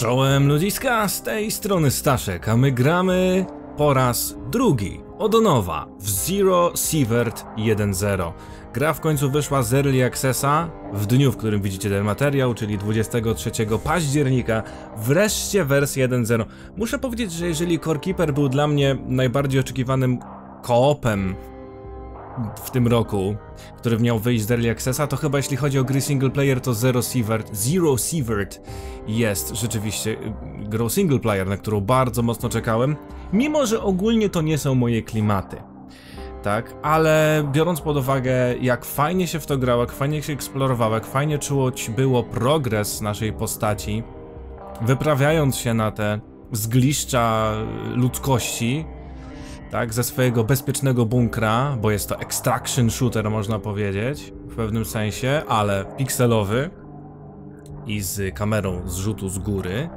Czołem ludziska, z tej strony Staszek, a my gramy po raz drugi, od nowa, w Zero Sievert 1.0. Gra w końcu wyszła z Early Accessa w dniu, w którym widzicie ten materiał, czyli 23 października, wreszcie wersja 1.0. Muszę powiedzieć, że jeżeli Core Keeper był dla mnie najbardziej oczekiwanym koopem w tym roku, który miał wyjść z Early Accessa, to chyba jeśli chodzi o gry single player, to Zero Sievert, Zero Sievert jest rzeczywiście y, grą single player, na którą bardzo mocno czekałem, mimo że ogólnie to nie są moje klimaty. Tak, ale biorąc pod uwagę, jak fajnie się w to grało, jak fajnie się eksplorowało, jak fajnie czuć było progres naszej postaci, wyprawiając się na te zgliszcza ludzkości, tak, ze swojego bezpiecznego bunkra, bo jest to extraction shooter, można powiedzieć, w pewnym sensie, ale pikselowy i z kamerą zrzutu z góry.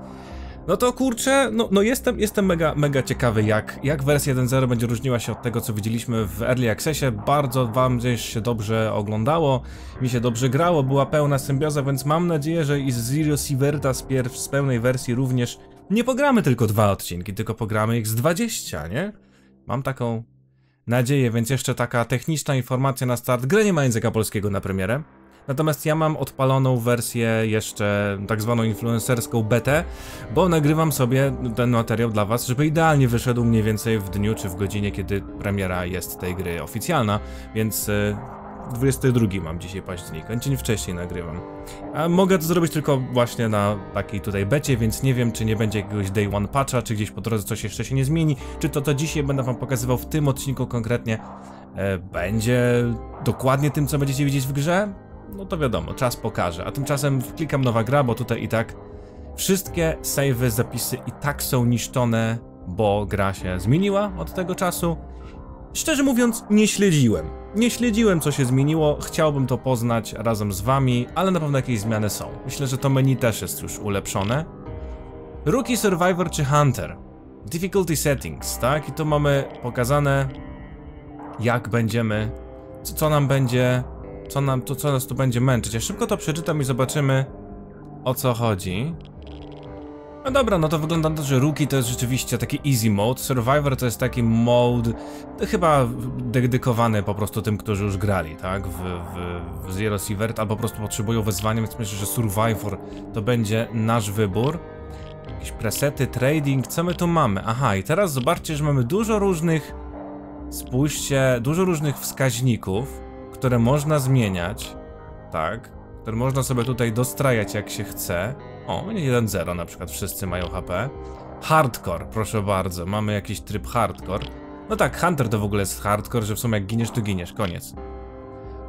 No to kurczę, no, no jestem, jestem mega, mega ciekawy, jak, jak wersja 1.0 będzie różniła się od tego, co widzieliśmy w Early Accessie. Bardzo wam gdzieś się dobrze oglądało, mi się dobrze grało, była pełna symbioza, więc mam nadzieję, że i z Zero i z, pierw, z pełnej wersji również nie pogramy tylko dwa odcinki, tylko pogramy ich z 20, nie? Mam taką nadzieję, więc jeszcze taka techniczna informacja na start. Gry nie ma języka polskiego na premierę. Natomiast ja mam odpaloną wersję jeszcze tak zwaną influencerską BT, bo nagrywam sobie ten materiał dla was, żeby idealnie wyszedł mniej więcej w dniu czy w godzinie, kiedy premiera jest tej gry oficjalna, więc y, 22 mam dzisiaj października, dzień wcześniej nagrywam. A mogę to zrobić tylko właśnie na takiej tutaj becie, więc nie wiem, czy nie będzie jakiegoś day one patcha, czy gdzieś po drodze coś jeszcze się nie zmieni, czy to to dzisiaj będę wam pokazywał w tym odcinku konkretnie e, będzie dokładnie tym, co będziecie widzieć w grze? No to wiadomo, czas pokaże. A tymczasem klikam nowa gra, bo tutaj i tak wszystkie savey, zapisy i tak są niszczone, bo gra się zmieniła od tego czasu Szczerze mówiąc, nie śledziłem. Nie śledziłem, co się zmieniło, chciałbym to poznać razem z wami, ale na pewno jakieś zmiany są. Myślę, że to menu też jest już ulepszone. Rookie Survivor czy Hunter? Difficulty settings, tak? I tu mamy pokazane, jak będziemy, co nam będzie, co, nam, to, co nas tu będzie męczyć. Ja szybko to przeczytam i zobaczymy, o co chodzi. No dobra, no to wygląda to, że Rookie to jest rzeczywiście taki easy mode, Survivor to jest taki mode chyba dedykowany po prostu tym, którzy już grali, tak, w, w, w Zero Sievert, albo po prostu potrzebują wezwania, więc myślę, że Survivor to będzie nasz wybór. Jakieś presety, trading, co my tu mamy? Aha, i teraz zobaczcie, że mamy dużo różnych, spójrzcie, dużo różnych wskaźników, które można zmieniać, tak, które można sobie tutaj dostrajać jak się chce. O, 1-0 na przykład, wszyscy mają HP. Hardcore, proszę bardzo, mamy jakiś tryb hardcore. No tak, Hunter to w ogóle jest hardcore, że w sumie jak giniesz, to giniesz, koniec.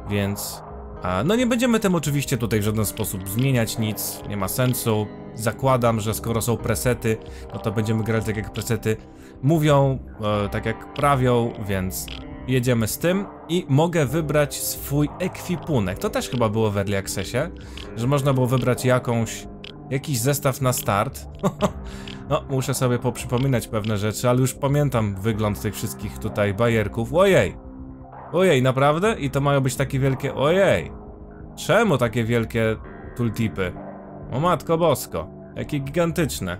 Więc... A, no nie będziemy tym oczywiście tutaj w żaden sposób zmieniać nic, nie ma sensu. Zakładam, że skoro są presety, no to będziemy grać tak jak presety mówią, e, tak jak prawią, więc jedziemy z tym i mogę wybrać swój ekwipunek. To też chyba było w Early Accessie, że można było wybrać jakąś Jakiś zestaw na start. no, muszę sobie poprzypominać pewne rzeczy, ale już pamiętam wygląd tych wszystkich tutaj bajerków. Ojej! Ojej, naprawdę? I to mają być takie wielkie... Ojej! Czemu takie wielkie tultipy? O matko bosko. Jakie gigantyczne.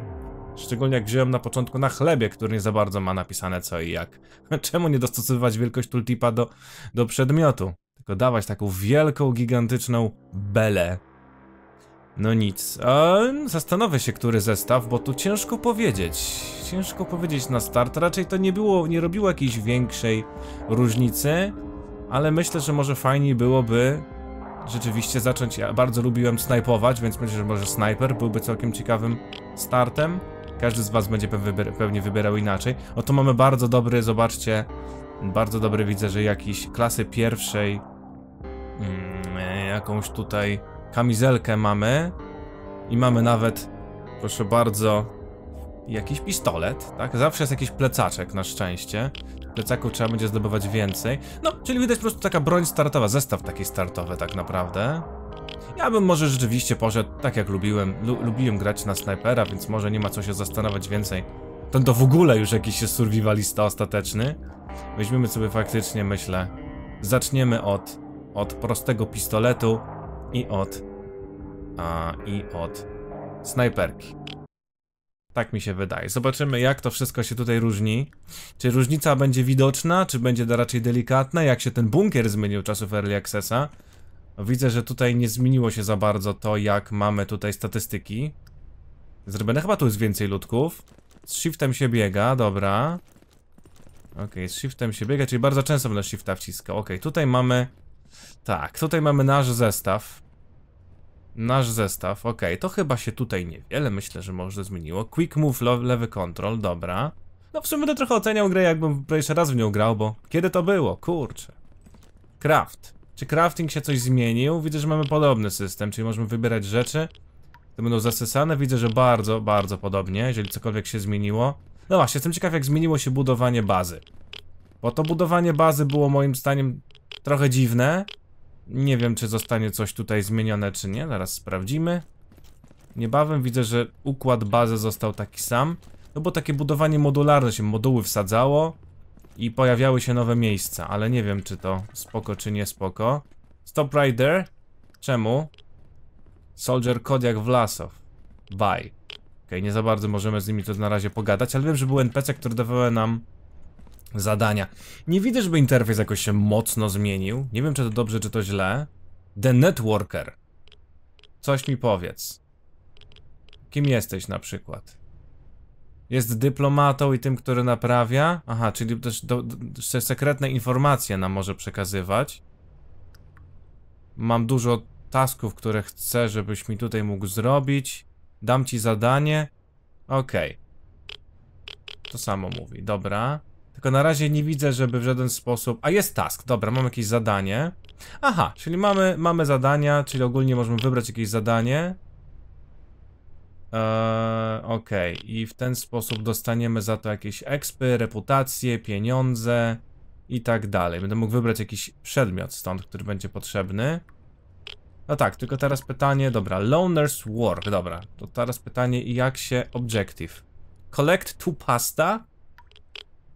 Szczególnie jak wziąłem na początku na chlebie, który nie za bardzo ma napisane co i jak. Czemu nie dostosowywać wielkość tultipa do, do przedmiotu? Tylko dawać taką wielką, gigantyczną belę. No nic, a zastanowię się, który zestaw, bo tu ciężko powiedzieć. Ciężko powiedzieć na start, raczej to nie było, nie robiło jakiejś większej różnicy, ale myślę, że może fajniej byłoby rzeczywiście zacząć, ja bardzo lubiłem snajpować, więc myślę, że może snajper byłby całkiem ciekawym startem. Każdy z was będzie pewnie wybierał inaczej. Oto mamy bardzo dobry, zobaczcie, bardzo dobry widzę, że jakiś klasy pierwszej, mm, jakąś tutaj Kamizelkę mamy. I mamy nawet, proszę bardzo, jakiś pistolet, tak? Zawsze jest jakiś plecaczek na szczęście. Plecaków trzeba będzie zdobywać więcej. No, czyli widać po prostu taka broń startowa, zestaw taki startowy tak naprawdę. Ja bym może rzeczywiście poszedł, tak jak lubiłem, lu lubiłem grać na snajpera, więc może nie ma co się zastanawiać więcej. Ten to w ogóle już jakiś jest survivalista ostateczny. Weźmiemy sobie faktycznie, myślę, zaczniemy od, od prostego pistoletu, i od a, i od snajperki. Tak mi się wydaje. Zobaczymy jak to wszystko się tutaj różni. Czy różnica będzie widoczna, czy będzie raczej delikatna, jak się ten bunkier zmienił czasów Early Accessa. Widzę, że tutaj nie zmieniło się za bardzo to, jak mamy tutaj statystyki. Zrobione chyba tu jest więcej ludków. Z shiftem się biega, dobra. Ok, z shiftem się biega, czyli bardzo często będę shifta wciskał. Ok, tutaj mamy tak, tutaj mamy nasz zestaw. Nasz zestaw, ok, to chyba się tutaj niewiele, myślę, że może zmieniło. Quick move, lewy control, dobra. No w sumie będę trochę oceniał grę, jakbym jeszcze raz w nią grał, bo kiedy to było? Kurczę. Craft. Czy crafting się coś zmienił? Widzę, że mamy podobny system, czyli możemy wybierać rzeczy, które będą zasysane. Widzę, że bardzo, bardzo podobnie, jeżeli cokolwiek się zmieniło. No właśnie, jestem ciekaw jak zmieniło się budowanie bazy. Bo to budowanie bazy było moim zdaniem Trochę dziwne. Nie wiem, czy zostanie coś tutaj zmienione, czy nie. Zaraz sprawdzimy. Niebawem widzę, że układ bazy został taki sam. No bo takie budowanie modularne się moduły wsadzało i pojawiały się nowe miejsca, ale nie wiem, czy to spoko, czy nie spoko. Stop Rider, Czemu? Soldier Kodiak Vlasov. Bye. Ok, nie za bardzo możemy z nimi to na razie pogadać, ale wiem, że był NPC, który dawał nam zadania. Nie widzę, żeby interfejs jakoś się mocno zmienił. Nie wiem, czy to dobrze, czy to źle. The Networker. Coś mi powiedz. Kim jesteś na przykład? Jest dyplomatą i tym, który naprawia? Aha, czyli też do, do, sekretne informacje nam może przekazywać. Mam dużo tasków, które chcę, żebyś mi tutaj mógł zrobić. Dam ci zadanie. Okej. Okay. To samo mówi, dobra. Tylko na razie nie widzę, żeby w żaden sposób... A jest task, dobra, mam jakieś zadanie. Aha, czyli mamy, mamy zadania, czyli ogólnie możemy wybrać jakieś zadanie. Eee, Okej, okay. i w ten sposób dostaniemy za to jakieś expy, reputacje, pieniądze i tak dalej. Będę mógł wybrać jakiś przedmiot stąd, który będzie potrzebny. No tak, tylko teraz pytanie, dobra, Loner's Work, dobra. To teraz pytanie, jak się objective? Collect two pasta?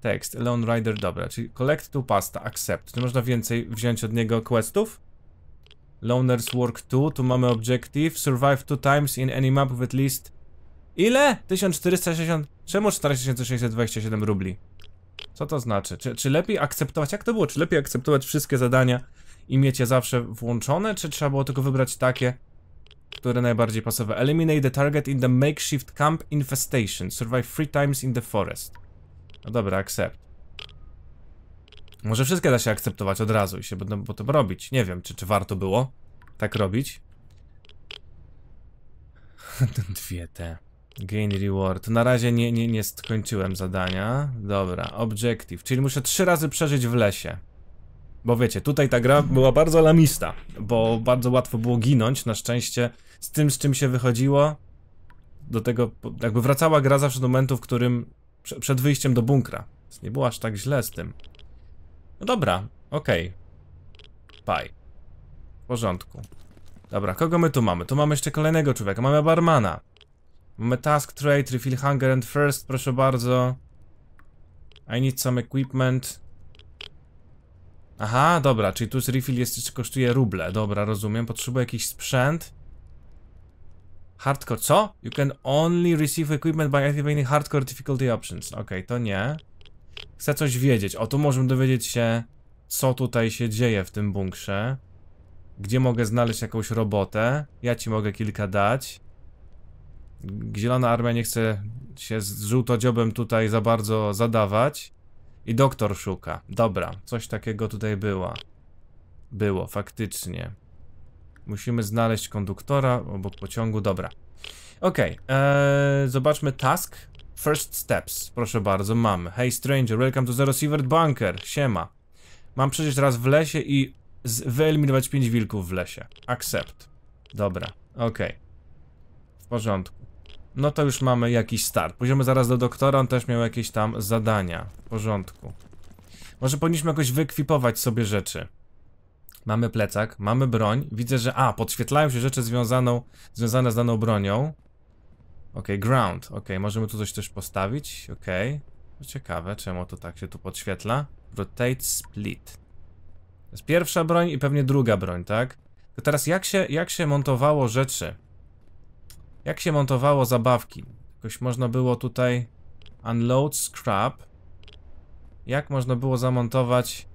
Tekst, Lone Rider, dobra, czyli collect to pasta, accept. Czy można więcej wziąć od niego questów? Loners work 2, tu mamy objective, survive two times in any map with at least... Ile? 1460... Czemu 4627 rubli? Co to znaczy? Czy, czy lepiej akceptować, jak to było? Czy lepiej akceptować wszystkie zadania i mieć je zawsze włączone, czy trzeba było tylko wybrać takie, które najbardziej pasowe? Eliminate the target in the makeshift camp infestation. Survive three times in the forest. No dobra, accept. Może wszystkie da się akceptować od razu i się będą potem robić. Nie wiem, czy, czy warto było tak robić. Dwie te. Gain reward. Na razie nie, nie, nie skończyłem zadania. Dobra, objective. Czyli muszę trzy razy przeżyć w lesie. Bo wiecie, tutaj ta gra była bardzo lamista, bo bardzo łatwo było ginąć, na szczęście, z tym, z czym się wychodziło. Do tego, jakby wracała gra zawsze do momentu, w którym przed wyjściem do bunkra. Więc nie było aż tak źle z tym. No dobra, okej. Okay. Bye. W porządku. Dobra, kogo my tu mamy? Tu mamy jeszcze kolejnego człowieka, mamy barmana. Mamy task trade, refill hunger and first, proszę bardzo. I need some equipment. Aha, dobra, czyli tu refill jest, jeszcze kosztuje ruble, dobra, rozumiem. Potrzebuję jakiś sprzęt. Hardcore, co? You can only receive equipment by activating hardcore difficulty options. Okej, okay, to nie. Chcę coś wiedzieć. O, tu możemy dowiedzieć się, co tutaj się dzieje w tym bunkrze. Gdzie mogę znaleźć jakąś robotę? Ja ci mogę kilka dać. Zielona Armia nie chce się z żółtodziobem tutaj za bardzo zadawać. I doktor szuka. Dobra, coś takiego tutaj była. Było, faktycznie. Musimy znaleźć konduktora obok pociągu, dobra. Okej, okay, e, zobaczmy task. First steps, proszę bardzo, mamy. Hey stranger, welcome to Zero Receivered Bunker, siema. Mam przecież raz w lesie i wyeliminować 5 wilków w lesie. Accept. Dobra, okej. Okay. W porządku. No to już mamy jakiś start. Pójdziemy zaraz do doktora, on też miał jakieś tam zadania. W porządku. Może powinniśmy jakoś wykwipować sobie rzeczy mamy plecak, mamy broń. Widzę, że a, podświetlają się rzeczy związaną, związane z daną bronią. Ok, ground. Ok, możemy tu coś też postawić. Ok. Ciekawe, czemu to tak się tu podświetla. Rotate split. To jest pierwsza broń i pewnie druga broń, tak? To teraz jak się, jak się montowało rzeczy? Jak się montowało zabawki? Jakoś można było tutaj unload scrap. Jak można było zamontować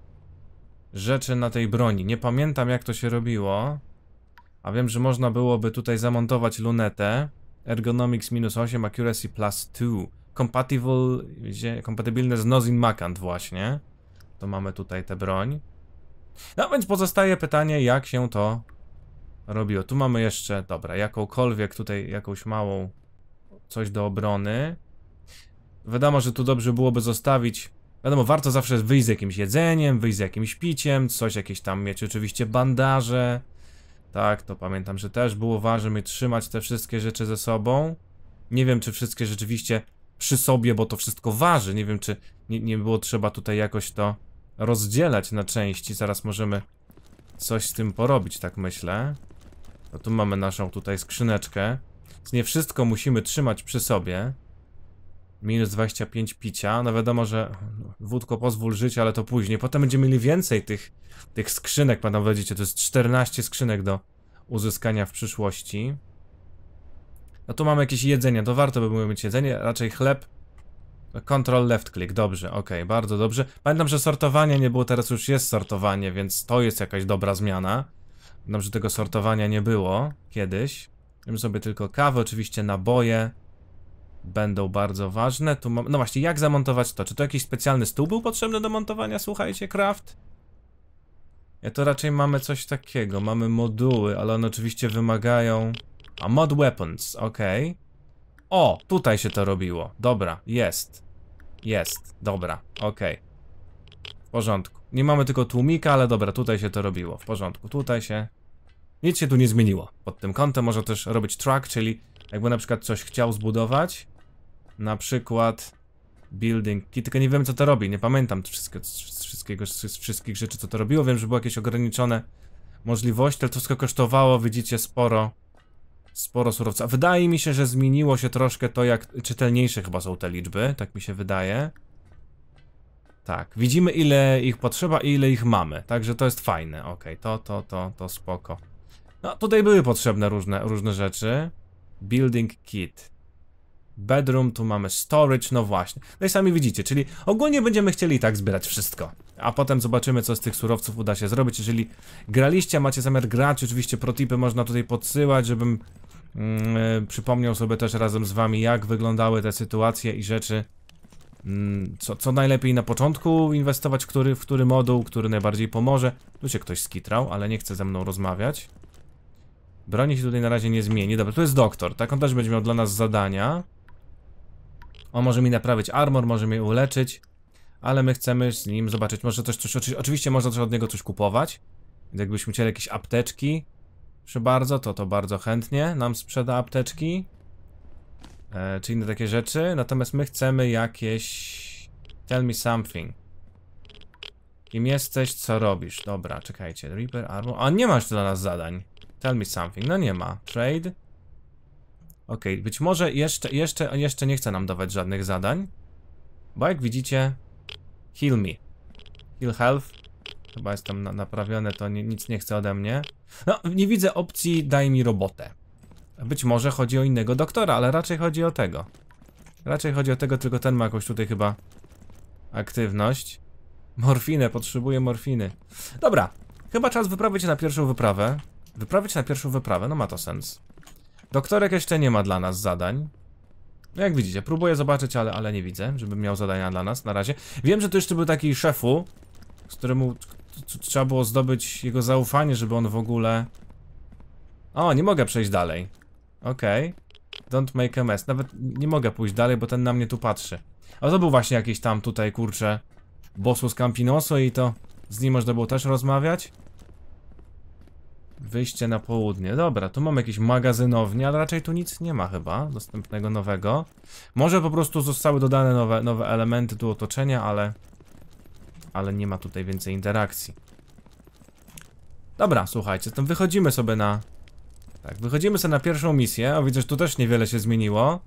rzeczy na tej broni. Nie pamiętam jak to się robiło. A wiem, że można byłoby tutaj zamontować lunetę. Ergonomics minus 8, accuracy plus 2. Compatible, kompatybilne z Nozin Makant właśnie. To mamy tutaj tę broń. No więc pozostaje pytanie, jak się to robiło. Tu mamy jeszcze, dobra, jakąkolwiek tutaj, jakąś małą coś do obrony. Wiadomo, że tu dobrze byłoby zostawić Wiadomo, warto zawsze wyjść z jakimś jedzeniem, wyjść z jakimś piciem, coś jakieś tam mieć oczywiście bandaże. Tak, to pamiętam, że też było ważne mieć trzymać te wszystkie rzeczy ze sobą. Nie wiem, czy wszystkie rzeczywiście przy sobie, bo to wszystko waży. Nie wiem, czy nie, nie było trzeba tutaj jakoś to rozdzielać na części. Zaraz możemy coś z tym porobić, tak myślę. No tu mamy naszą tutaj skrzyneczkę. Więc nie wszystko musimy trzymać przy sobie minus 25 picia. No wiadomo, że wódko pozwól żyć, ale to później. Potem będziemy mieli więcej tych, tych skrzynek, panowie wiedzicie, to jest 14 skrzynek do uzyskania w przyszłości. No tu mamy jakieś jedzenie, to warto by było mieć jedzenie, raczej chleb. Control left click, dobrze, ok, bardzo dobrze. Pamiętam, że sortowanie nie było, teraz już jest sortowanie, więc to jest jakaś dobra zmiana. Pamiętam, że tego sortowania nie było kiedyś. Wiem sobie tylko kawę, oczywiście naboje będą bardzo ważne. Tu mam... No właśnie, jak zamontować to? Czy to jakiś specjalny stół był potrzebny do montowania, słuchajcie, craft? Ja to raczej mamy coś takiego, mamy moduły, ale one oczywiście wymagają... A, mod weapons, ok. O, tutaj się to robiło, dobra, jest. Jest, dobra, ok. W porządku. Nie mamy tylko tłumika, ale dobra, tutaj się to robiło, w porządku, tutaj się... Nic się tu nie zmieniło. Pod tym kątem może też robić track, czyli jakby na przykład coś chciał zbudować, na przykład building kit. tylko nie wiem co to robi, nie pamiętam wszystko, wszystkiego, wszystkich rzeczy co to robiło, wiem, że były jakieś ograniczone możliwości, ale to wszystko kosztowało, widzicie, sporo sporo surowca. Wydaje mi się, że zmieniło się troszkę to, jak czytelniejsze chyba są te liczby, tak mi się wydaje. Tak, widzimy ile ich potrzeba i ile ich mamy, także to jest fajne, Ok, to, to, to, to spoko. No, tutaj były potrzebne różne, różne rzeczy. Building kit bedroom, tu mamy storage, no właśnie. No i sami widzicie, czyli ogólnie będziemy chcieli i tak zbierać wszystko. A potem zobaczymy, co z tych surowców uda się zrobić. Jeżeli graliście, macie zamiar grać, oczywiście protipy można tutaj podsyłać, żebym mm, e, przypomniał sobie też razem z wami, jak wyglądały te sytuacje i rzeczy. Mm, co, co najlepiej na początku inwestować, który, w który moduł, który najbardziej pomoże. Tu się ktoś skitrał, ale nie chce ze mną rozmawiać. Broni się tutaj na razie nie zmieni. Dobra, tu jest doktor, tak? On też będzie miał dla nas zadania. On może mi naprawić armor, może mi uleczyć, ale my chcemy z nim zobaczyć, może coś, coś oczywiście można też od niego coś kupować, więc jakbyśmy chcieli jakieś apteczki, proszę bardzo, to to bardzo chętnie nam sprzeda apteczki, e, czy inne takie rzeczy, natomiast my chcemy jakieś, tell me something. Kim jesteś, co robisz? Dobra, czekajcie, Reaper, Armor, a nie masz dla nas zadań. Tell me something, no nie ma. Trade, Ok, być może jeszcze, jeszcze, jeszcze nie chce nam dawać żadnych zadań. Bo jak widzicie, heal me. Heal health. Chyba jestem na naprawiony, to nie, nic nie chce ode mnie. No, nie widzę opcji daj mi robotę. Być może chodzi o innego doktora, ale raczej chodzi o tego. Raczej chodzi o tego, tylko ten ma jakąś tutaj chyba aktywność. Morfinę, potrzebuję morfiny. Dobra, chyba czas wyprawić się na pierwszą wyprawę. Wyprawić się na pierwszą wyprawę, no ma to sens. Doktorek jeszcze nie ma dla nas zadań. No, jak widzicie, próbuję zobaczyć, ale, ale nie widzę, żebym miał zadania dla nas na razie. Wiem, że tu jeszcze był taki szefu, z któremu trzeba było zdobyć jego zaufanie, żeby on w ogóle... O, nie mogę przejść dalej. Okej. Okay. Don't make a mess. Nawet nie mogę pójść dalej, bo ten na mnie tu patrzy. A to był właśnie jakiś tam tutaj, kurczę, bossu z Campinoso i to... Z nim można było też rozmawiać. Wyjście na południe. Dobra, tu mamy jakieś magazynownie, ale raczej tu nic nie ma chyba dostępnego nowego. Może po prostu zostały dodane nowe, nowe elementy tu otoczenia, ale... Ale nie ma tutaj więcej interakcji. Dobra, słuchajcie, zatem wychodzimy sobie na... Tak, wychodzimy sobie na pierwszą misję. O, widzę, że tu też niewiele się zmieniło.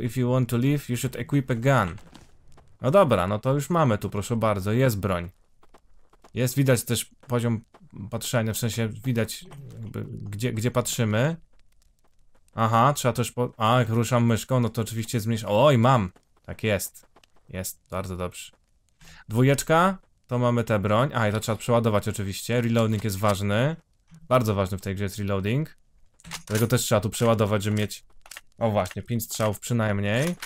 If you want to leave, you should equip a gun. No dobra, no to już mamy tu, proszę bardzo, jest broń. Jest widać też poziom patrzenia, w sensie widać jakby, gdzie, gdzie patrzymy. Aha, trzeba też po... A, jak ruszam myszką, no to oczywiście zmniejsza... Oj, mam! Tak jest. Jest, bardzo dobrze. Dwójeczka, to mamy tę broń. A, i to trzeba przeładować oczywiście. Reloading jest ważny. Bardzo ważny w tej grze jest reloading. Dlatego też trzeba tu przeładować, żeby mieć... O właśnie, 5 strzałów przynajmniej.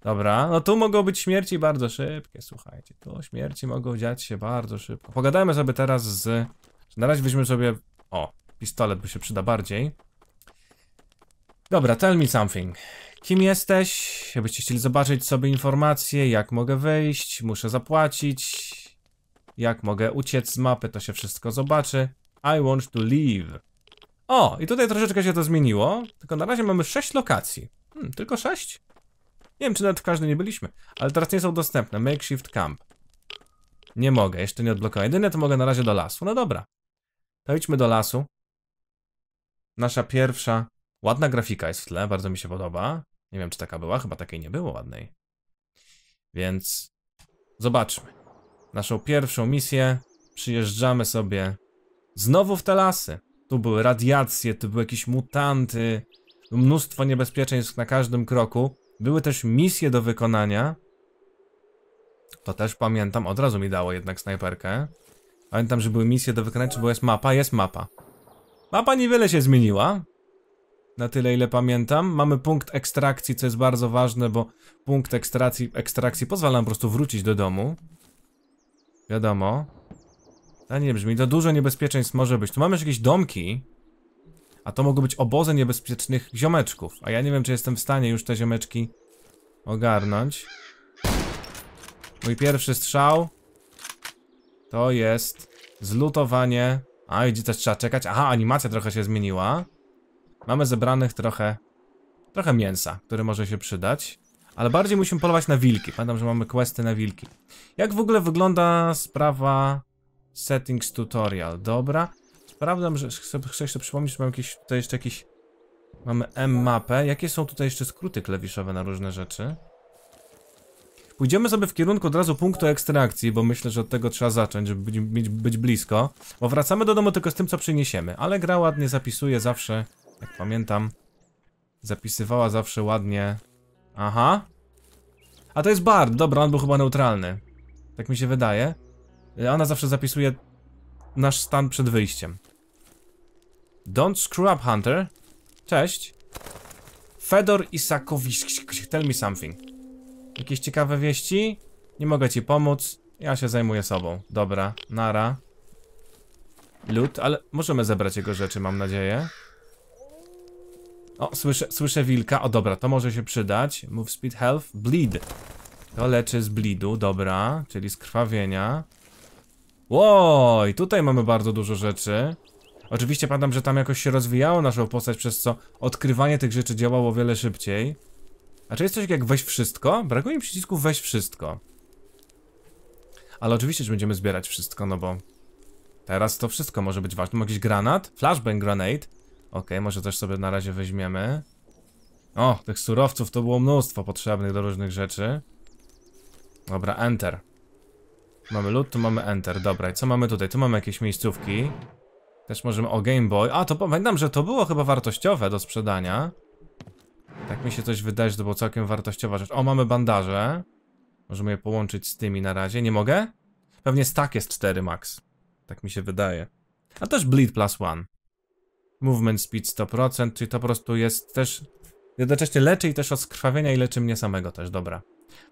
Dobra, no tu mogą być śmierci bardzo szybkie, słuchajcie. Tu śmierci mogą dziać się bardzo szybko. Pogadajmy sobie teraz z... Na razie weźmy sobie... O, pistolet, by się przyda bardziej. Dobra, tell me something. Kim jesteś? Jakbyście chcieli zobaczyć sobie informacje, jak mogę wyjść, muszę zapłacić, jak mogę uciec z mapy, to się wszystko zobaczy. I want to leave. O, i tutaj troszeczkę się to zmieniło, tylko na razie mamy sześć lokacji. Hmm, tylko sześć? Nie wiem, czy nawet w każdym nie byliśmy, ale teraz nie są dostępne. Makeshift camp. Nie mogę, jeszcze nie odblokowałem. Jedyne to mogę na razie do lasu. No dobra. To idźmy do lasu. Nasza pierwsza... Ładna grafika jest w tle, bardzo mi się podoba. Nie wiem, czy taka była, chyba takiej nie było ładnej. Więc zobaczmy. Naszą pierwszą misję przyjeżdżamy sobie znowu w te lasy. Tu były radiacje, tu były jakieś mutanty, mnóstwo niebezpieczeństw na każdym kroku. Były też misje do wykonania. To też pamiętam, od razu mi dało jednak snajperkę. Pamiętam, że były misje do wykonania, czy była jest mapa? Jest mapa. Mapa niewiele się zmieniła. Na tyle, ile pamiętam. Mamy punkt ekstrakcji, co jest bardzo ważne, bo punkt ekstrakcji, ekstrakcji pozwala nam po prostu wrócić do domu. Wiadomo. A nie brzmi, to dużo niebezpieczeństw może być. Tu mamy jakieś domki. A to mogą być obozy niebezpiecznych ziomeczków. A ja nie wiem, czy jestem w stanie już te ziomeczki ogarnąć. Mój pierwszy strzał to jest zlutowanie. A, widzicie, też trzeba czekać. Aha, animacja trochę się zmieniła. Mamy zebranych trochę, trochę mięsa, które może się przydać. Ale bardziej musimy polować na wilki. Pamiętam, że mamy questy na wilki. Jak w ogóle wygląda sprawa settings tutorial? Dobra. Sprawdzam, że chcę, chcę jeszcze przypomnieć, że mam jakieś, tutaj jeszcze jakiś... Mamy M-mapę. Jakie są tutaj jeszcze skróty klawiszowe na różne rzeczy? Pójdziemy sobie w kierunku od razu punktu ekstrakcji, bo myślę, że od tego trzeba zacząć, żeby być, być, blisko. Bo wracamy do domu tylko z tym, co przyniesiemy. Ale gra ładnie zapisuje zawsze, jak pamiętam. Zapisywała zawsze ładnie. Aha. A to jest Bard. Dobra, on był chyba neutralny. Tak mi się wydaje. Ona zawsze zapisuje nasz stan przed wyjściem. Don't screw up, Hunter. Cześć. Fedor Isakowicz, tell me something. Jakieś ciekawe wieści? Nie mogę ci pomóc. Ja się zajmuję sobą. Dobra, nara. Lud, ale możemy zebrać jego rzeczy, mam nadzieję. O, słyszę, słyszę wilka. O, dobra, to może się przydać. Move speed health. Bleed. To leczy z bleedu, dobra, czyli z krwawienia. Łoj, tutaj mamy bardzo dużo rzeczy. Oczywiście pamiętam, że tam jakoś się rozwijało naszą postać, przez co odkrywanie tych rzeczy działało wiele szybciej. A czy jest coś jak weź wszystko? Brakuje mi przycisku weź wszystko. Ale oczywiście, że będziemy zbierać wszystko, no bo... Teraz to wszystko może być ważne. Mam jakiś granat? Flashbang grenade. Ok, może też sobie na razie weźmiemy. O, tych surowców to było mnóstwo potrzebnych do różnych rzeczy. Dobra, enter. Mamy lód, tu mamy enter. Dobra, i co mamy tutaj? Tu mamy jakieś miejscówki. Też możemy o Game Boy. A, to pamiętam, że to było chyba wartościowe do sprzedania. Tak mi się coś wydaje, że to była całkiem wartościowa rzecz. O, mamy bandaże. Możemy je połączyć z tymi na razie. Nie mogę? Pewnie stack jest 4 max. Tak mi się wydaje. A też bleed plus one. Movement speed 100%, czyli to po prostu jest też... Jednocześnie leczy i też od skrwawienia i leczy mnie samego też, dobra.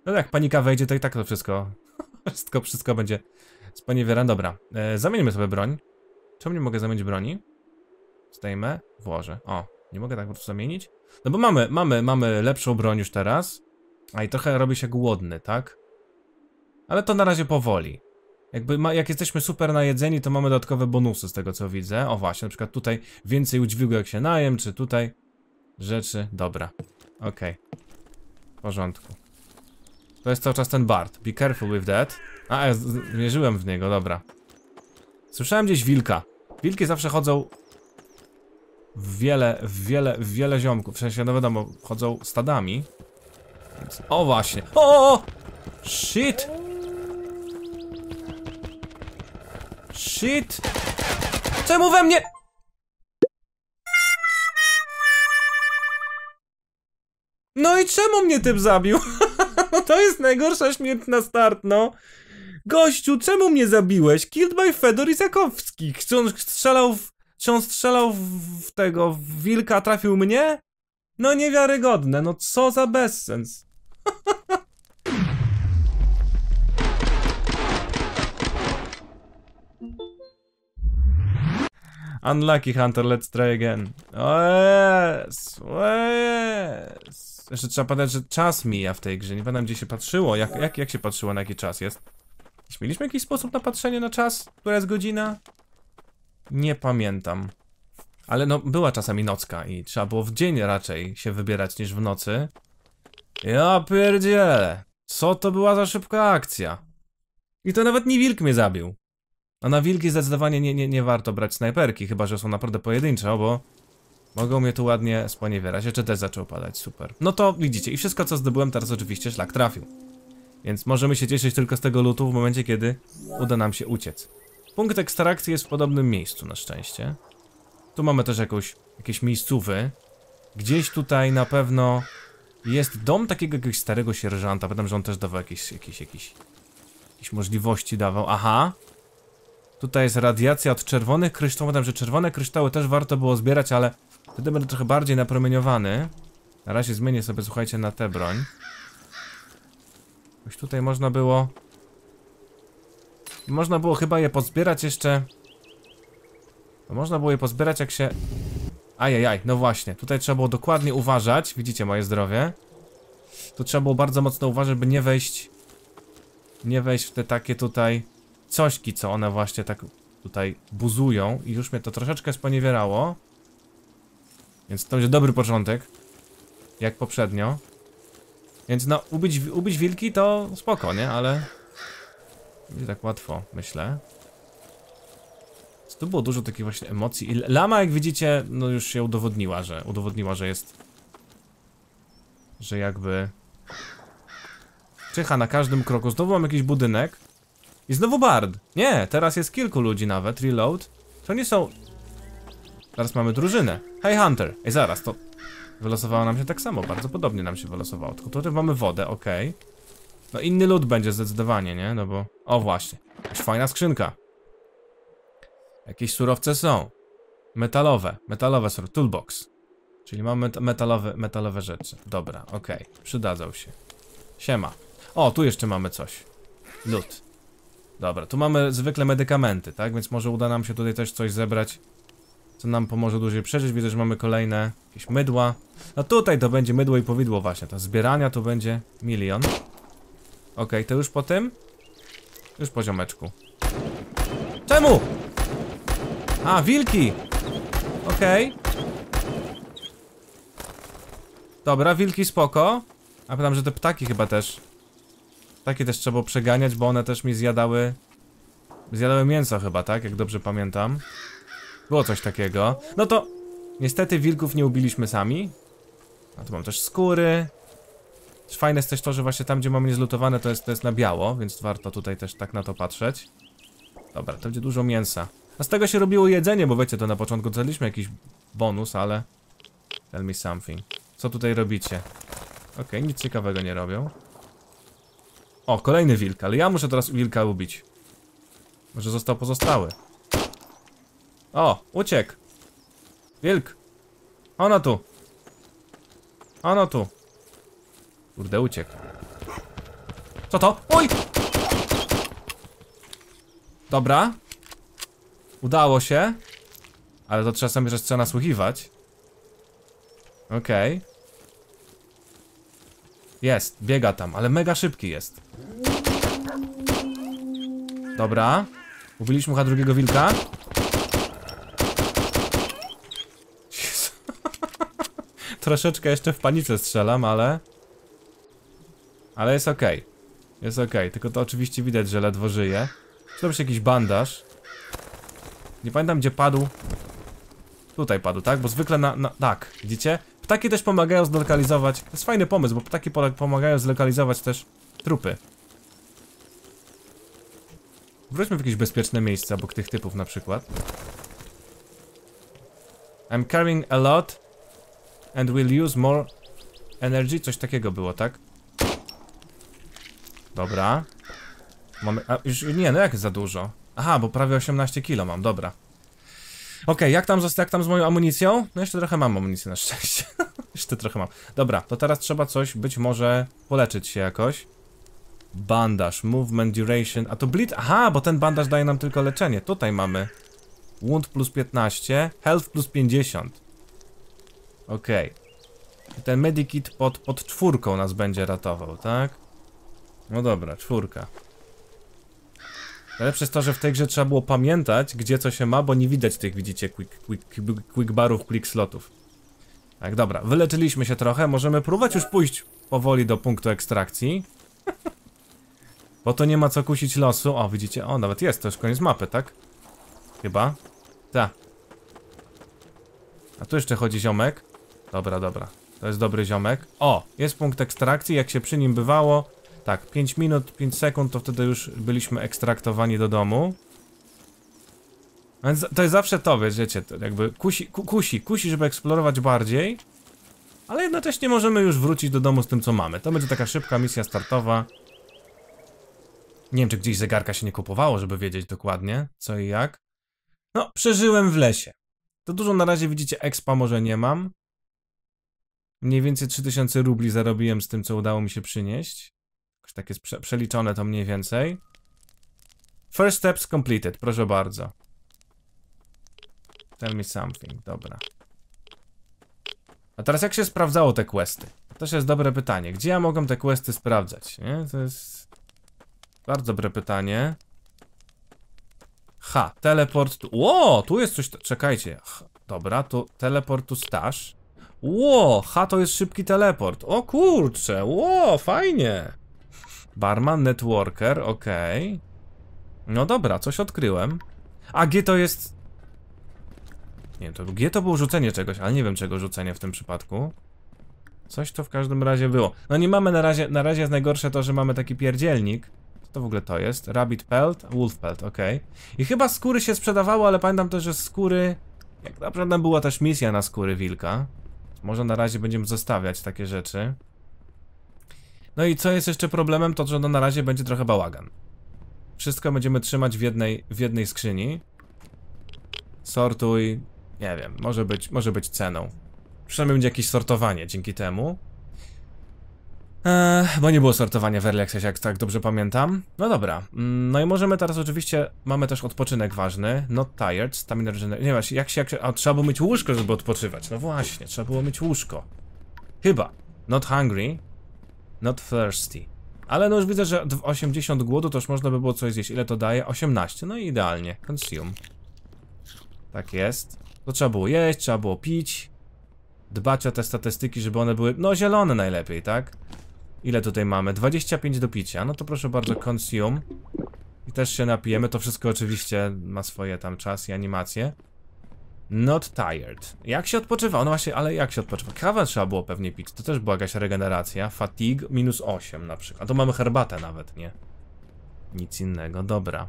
No jak panika wejdzie, to i tak to wszystko... wszystko, wszystko będzie sponiewieram. Dobra, e, zamieńmy sobie broń. Czemu nie mogę zamienić broni? Zdejmę, włożę. O, nie mogę tak po prostu zamienić? No bo mamy, mamy, mamy lepszą broń już teraz. A i trochę robi się głodny, tak? Ale to na razie powoli. Jakby ma, jak jesteśmy super najedzeni, to mamy dodatkowe bonusy z tego co widzę. O właśnie, na przykład tutaj więcej udźwigu jak się najem, czy tutaj rzeczy. Dobra, okej. Okay. W porządku. To jest cały czas ten Bart. Be careful with that. A, ja zmierzyłem w niego, dobra. Słyszałem gdzieś wilka. Wilki zawsze chodzą w wiele, w wiele, w wiele ziomków. W sensie, no wiadomo, chodzą stadami. Więc... O właśnie. O! Shit! Shit! Czemu we mnie? No i czemu mnie typ zabił? to jest najgorsza śmierć na start, no. Gościu, czemu mnie zabiłeś? Killed by Fedor Izakowski. Czy on strzelał w... Czy on strzelał w tego... W wilka, trafił mnie? No niewiarygodne, no co za bezsens. Unlucky Hunter, let's try again. O yes, o yes. Jeszcze trzeba pamiętać, że czas mija w tej grze. Nie pamiętam gdzie się patrzyło, jak, jak, jak się patrzyło, na jaki czas jest. Czy mieliśmy jakiś sposób na patrzenie na czas? Która jest godzina? Nie pamiętam. Ale no, była czasami nocka i trzeba było w dzień raczej się wybierać niż w nocy. Ja pierdzielę. Co to była za szybka akcja? I to nawet nie wilk mnie zabił. A na wilki zdecydowanie nie, nie, nie warto brać snajperki, chyba że są naprawdę pojedyncze, bo mogą mnie tu ładnie sponiewierać. Jeszcze też zaczął padać, super. No to widzicie, i wszystko co zdobyłem teraz oczywiście szlak trafił. Więc możemy się cieszyć tylko z tego lutu w momencie, kiedy uda nam się uciec. Punkt ekstrakcji jest w podobnym miejscu, na szczęście. Tu mamy też jakąś, jakieś miejscówy. Gdzieś tutaj na pewno jest dom takiego jakiegoś starego sierżanta. Pamiętam, że on też dawał jakieś, jakieś, jakieś, jakieś możliwości dawał. Aha. Tutaj jest radiacja od czerwonych kryształów. Pamiętam, że czerwone kryształy też warto było zbierać, ale wtedy będę trochę bardziej napromieniowany. Na razie zmienię sobie, słuchajcie, na tę broń. Już tutaj można było... Można było chyba je pozbierać jeszcze... można było je pozbierać jak się... Ajajaj, no właśnie. Tutaj trzeba było dokładnie uważać. Widzicie moje zdrowie? Tu trzeba było bardzo mocno uważać, by nie wejść... Nie wejść w te takie tutaj... Cośki, co one właśnie tak tutaj buzują. I już mnie to troszeczkę sponiewierało. Więc to będzie dobry początek. Jak poprzednio. Więc no, ubić, ubić wilki to spoko, nie? Ale... Nie tak łatwo, myślę. To było dużo takich właśnie emocji. I lama, jak widzicie, no już się udowodniła, że udowodniła, że jest. Że jakby. Czyha na każdym kroku. Znowu mam jakiś budynek. I znowu bard. Nie, teraz jest kilku ludzi nawet. Reload. To nie są. Teraz mamy drużynę. Hey Hunter. Ej, zaraz, to Wylosowało nam się tak samo, bardzo podobnie nam się wylosowało. Tylko tutaj mamy wodę, ok. No inny lód będzie zdecydowanie, nie? No bo... O właśnie. Jakaś fajna skrzynka. Jakieś surowce są. Metalowe. Metalowe są. Toolbox. Czyli mamy metalowe, metalowe rzeczy. Dobra, ok. Przydadzą się. Siema. O, tu jeszcze mamy coś. Lód. Dobra, tu mamy zwykle medykamenty, tak? Więc może uda nam się tutaj też coś zebrać co nam pomoże dłużej przeżyć. Widzę, że mamy kolejne jakieś mydła. No tutaj to będzie mydło i powidło właśnie. To zbierania to będzie milion. Okej, okay, to już po tym? Już po ziomeczku. Czemu? A, wilki! Okej. Okay. Dobra, wilki spoko. A pytam, że te ptaki chyba też. Takie też trzeba przeganiać, bo one też mi zjadały... Zjadały mięso chyba, tak? Jak dobrze pamiętam. Było coś takiego. No to niestety wilków nie ubiliśmy sami. A tu mam też skóry. Fajne jest też to, że właśnie tam, gdzie mamy niezlutowane, to jest, to jest na biało, więc warto tutaj też tak na to patrzeć. Dobra, to będzie dużo mięsa. A z tego się robiło jedzenie, bo wiecie, to na początku dostaliśmy jakiś bonus, ale... Tell me something. Co tutaj robicie? Ok, nic ciekawego nie robią. O, kolejny wilk, ale ja muszę teraz wilka ubić. Może został pozostały. O, uciekł. Wilk. Ono tu. Ono tu. Kurde, uciekł. Co to? Oj! Dobra. Udało się. Ale to trzeba sobie trzeba nasłuchiwać. Okej. Okay. Jest, biega tam, ale mega szybki jest. Dobra. Ubiliśmy drugiego wilka. troszeczkę jeszcze w panice strzelam, ale... Ale jest ok, Jest ok. tylko to oczywiście widać, że ledwo żyje. Czy to jakiś bandaż? Nie pamiętam gdzie padł. Tutaj padł, tak? Bo zwykle na... na tak, widzicie? Ptaki też pomagają zlokalizować. To jest fajny pomysł, bo ptaki pomagają zlokalizować też trupy. Wróćmy w jakieś bezpieczne miejsce obok tych typów na przykład. I'm carrying a lot and will use more energy. Coś takiego było, tak? Dobra. Mamy... A, już, nie, no jak za dużo? Aha, bo prawie 18 kilo mam, dobra. Ok, jak tam, jak tam z moją amunicją? No jeszcze trochę mam amunicji na szczęście. jeszcze trochę mam. Dobra, to teraz trzeba coś być może poleczyć się jakoś. Bandaż, movement duration, a to bleed? Aha, bo ten bandaż daje nam tylko leczenie. Tutaj mamy wound plus 15, health plus 50. Okej. Okay. Ten medikit pod, pod czwórką nas będzie ratował, tak? No dobra, czwórka. Ale przez to, że w tej grze trzeba było pamiętać, gdzie co się ma, bo nie widać tych, widzicie, quick, quick, quick barów, quick slotów. Tak, dobra, wyleczyliśmy się trochę, możemy próbować już pójść powoli do punktu ekstrakcji. bo to nie ma co kusić losu. O, widzicie, o, nawet jest, to już koniec mapy, tak? Chyba. Ta. A tu jeszcze chodzi ziomek. Dobra, dobra. To jest dobry ziomek. O, jest punkt ekstrakcji, jak się przy nim bywało. Tak, 5 minut, 5 sekund, to wtedy już byliśmy ekstraktowani do domu. Więc to jest zawsze to, wiecie, to jakby kusi, ku, kusi, kusi, żeby eksplorować bardziej. Ale jednocześnie możemy już wrócić do domu z tym, co mamy. To będzie taka szybka misja startowa. Nie wiem, czy gdzieś zegarka się nie kupowało, żeby wiedzieć dokładnie, co i jak. No, przeżyłem w lesie. To dużo na razie widzicie, expa może nie mam mniej więcej 3000 rubli zarobiłem z tym, co udało mi się przynieść. tak jest prze przeliczone to mniej więcej. First steps completed, proszę bardzo. Tell me something, dobra. A teraz jak się sprawdzało te questy? To też jest dobre pytanie. Gdzie ja mogę te questy sprawdzać, nie? To jest... Bardzo dobre pytanie. Ha, teleport... Ło, tu jest coś... Czekajcie. Dobra, Tu teleport tu staż. Ło, ha to jest szybki teleport. O kurcze, ło, fajnie. Barman, networker, okej. Okay. No dobra, coś odkryłem. A G to jest... Nie wiem, to G to było rzucenie czegoś, ale nie wiem czego rzucenie w tym przypadku. Coś to w każdym razie było. No nie mamy na razie, na razie jest najgorsze to, że mamy taki pierdzielnik. Co to w ogóle to jest? Rabbit pelt? Wolf pelt, okej. Okay. I chyba skóry się sprzedawało, ale pamiętam też, że skóry... Jak naprawdę była też misja na skóry wilka. Może na razie będziemy zostawiać takie rzeczy. No i co jest jeszcze problemem, to że no na razie będzie trochę bałagan. Wszystko będziemy trzymać w jednej, w jednej skrzyni. Sortuj, nie wiem, może być, może być ceną. Przynajmniej będzie jakieś sortowanie dzięki temu. Eee, bo nie było sortowania w Early jak tak dobrze pamiętam. No dobra, mm, no i możemy teraz oczywiście, mamy też odpoczynek ważny, not tired, stamina regeneration, nie właśnie, jak się, jak się, a trzeba było mieć łóżko, żeby odpoczywać, no właśnie, trzeba było mieć łóżko. Chyba, not hungry, not thirsty. Ale no już widzę, że 80 głodu to już można by było coś zjeść, ile to daje? 18, no i idealnie, consume. Tak jest. To trzeba było jeść, trzeba było pić. Dbać o te statystyki, żeby one były, no zielone najlepiej, tak? Ile tutaj mamy? 25 do picia. No to proszę bardzo, consume. I też się napijemy. To wszystko oczywiście ma swoje tam czas i animacje. Not tired. Jak się odpoczywa? No właśnie, ale jak się odpoczywa? Kawę trzeba było pewnie pić. To też była jakaś regeneracja. Fatigue minus 8 na przykład. A to mamy herbatę nawet, nie? Nic innego, dobra.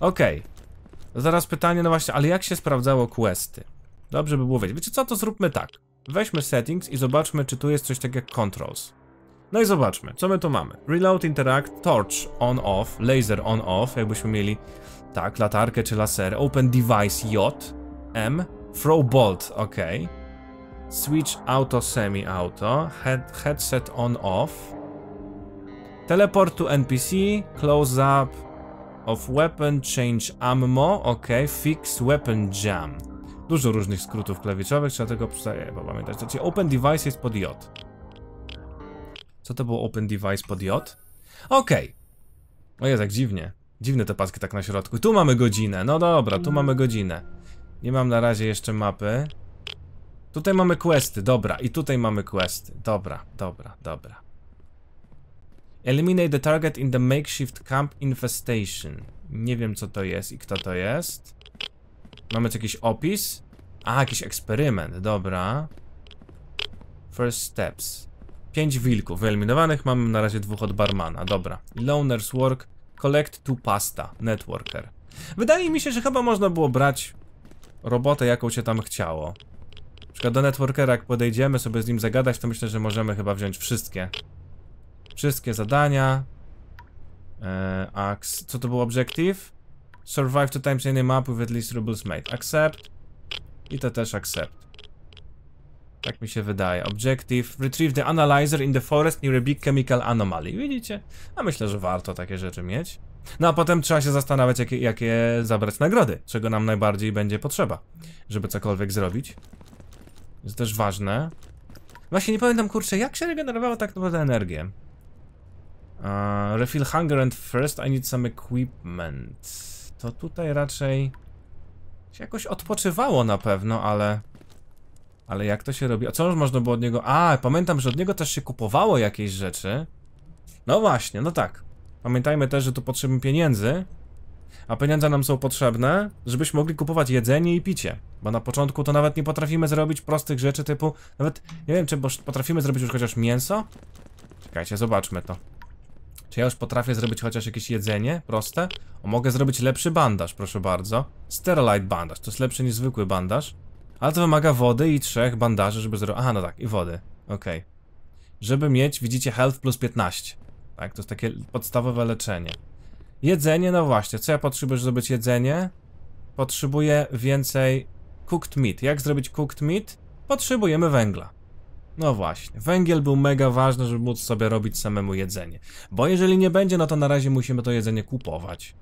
Okej. Okay. Zaraz pytanie, no właśnie, ale jak się sprawdzało questy? Dobrze by było wiedzieć. Wiecie co, to zróbmy tak. Weźmy settings i zobaczmy, czy tu jest coś takiego jak controls. No i zobaczmy, co my tu mamy. Reload, interact, torch, on, off, laser, on, off, jakbyśmy mieli, tak, latarkę czy laser. Open device, J, M, throw bolt, ok. Switch auto, semi auto, head, headset on, off. Teleport to NPC, close up of weapon, change ammo, ok, fix weapon jam. Dużo różnych skrótów klawiszowych, trzeba tego pamiętać. Znaczy open device jest pod J. Co to było Open Device pod J? Okej. Okay. O jest tak dziwnie. Dziwne te paski tak na środku. Tu mamy godzinę. No dobra, tu mamy godzinę. Nie mam na razie jeszcze mapy. Tutaj mamy questy, dobra. I tutaj mamy questy. Dobra, dobra, dobra. Eliminate the target in the makeshift camp infestation. Nie wiem co to jest i kto to jest. Mamy tu jakiś opis? A, jakiś eksperyment, dobra. First steps. Pięć wilków wyeliminowanych, mamy na razie dwóch od barmana, dobra. Loners work, collect to pasta, networker. Wydaje mi się, że chyba można było brać robotę, jaką się tam chciało. Na przykład do networkera, jak podejdziemy sobie z nim zagadać, to myślę, że możemy chyba wziąć wszystkie. Wszystkie zadania. Eee, ax, co to był objective? Survive to times any map with at least rubles made. Accept. I to też accept. Tak mi się wydaje. Objective. Retrieve the analyzer in the forest near a big chemical anomaly. Widzicie? A myślę, że warto takie rzeczy mieć. No a potem trzeba się zastanawiać, jakie, jakie zabrać nagrody. Czego nam najbardziej będzie potrzeba, żeby cokolwiek zrobić. Jest też ważne. Właśnie nie pamiętam, kurczę, jak się regenerowało tak naprawdę energię. Uh, refill hunger and first I need some equipment. To tutaj raczej się jakoś odpoczywało na pewno, ale... Ale jak to się robi? A co już można było od niego? A, pamiętam, że od niego też się kupowało jakieś rzeczy. No właśnie, no tak. Pamiętajmy też, że tu potrzebujemy pieniędzy. A pieniądze nam są potrzebne, żebyśmy mogli kupować jedzenie i picie. Bo na początku to nawet nie potrafimy zrobić prostych rzeczy typu... Nawet, nie wiem, czy potrafimy zrobić już chociaż mięso? Czekajcie, zobaczmy to. Czy ja już potrafię zrobić chociaż jakieś jedzenie proste? O, mogę zrobić lepszy bandaż, proszę bardzo. Sterilite bandaż, to jest lepszy niż zwykły bandaż. Ale to wymaga wody i trzech bandaży, żeby zrobić... Aha, no tak, i wody. Okej. Okay. Żeby mieć, widzicie, health plus 15. Tak, to jest takie podstawowe leczenie. Jedzenie, no właśnie, co ja potrzebuję, żeby zrobić jedzenie? Potrzebuję więcej cooked meat. Jak zrobić cooked meat? Potrzebujemy węgla. No właśnie, węgiel był mega ważny, żeby móc sobie robić samemu jedzenie. Bo jeżeli nie będzie, no to na razie musimy to jedzenie kupować.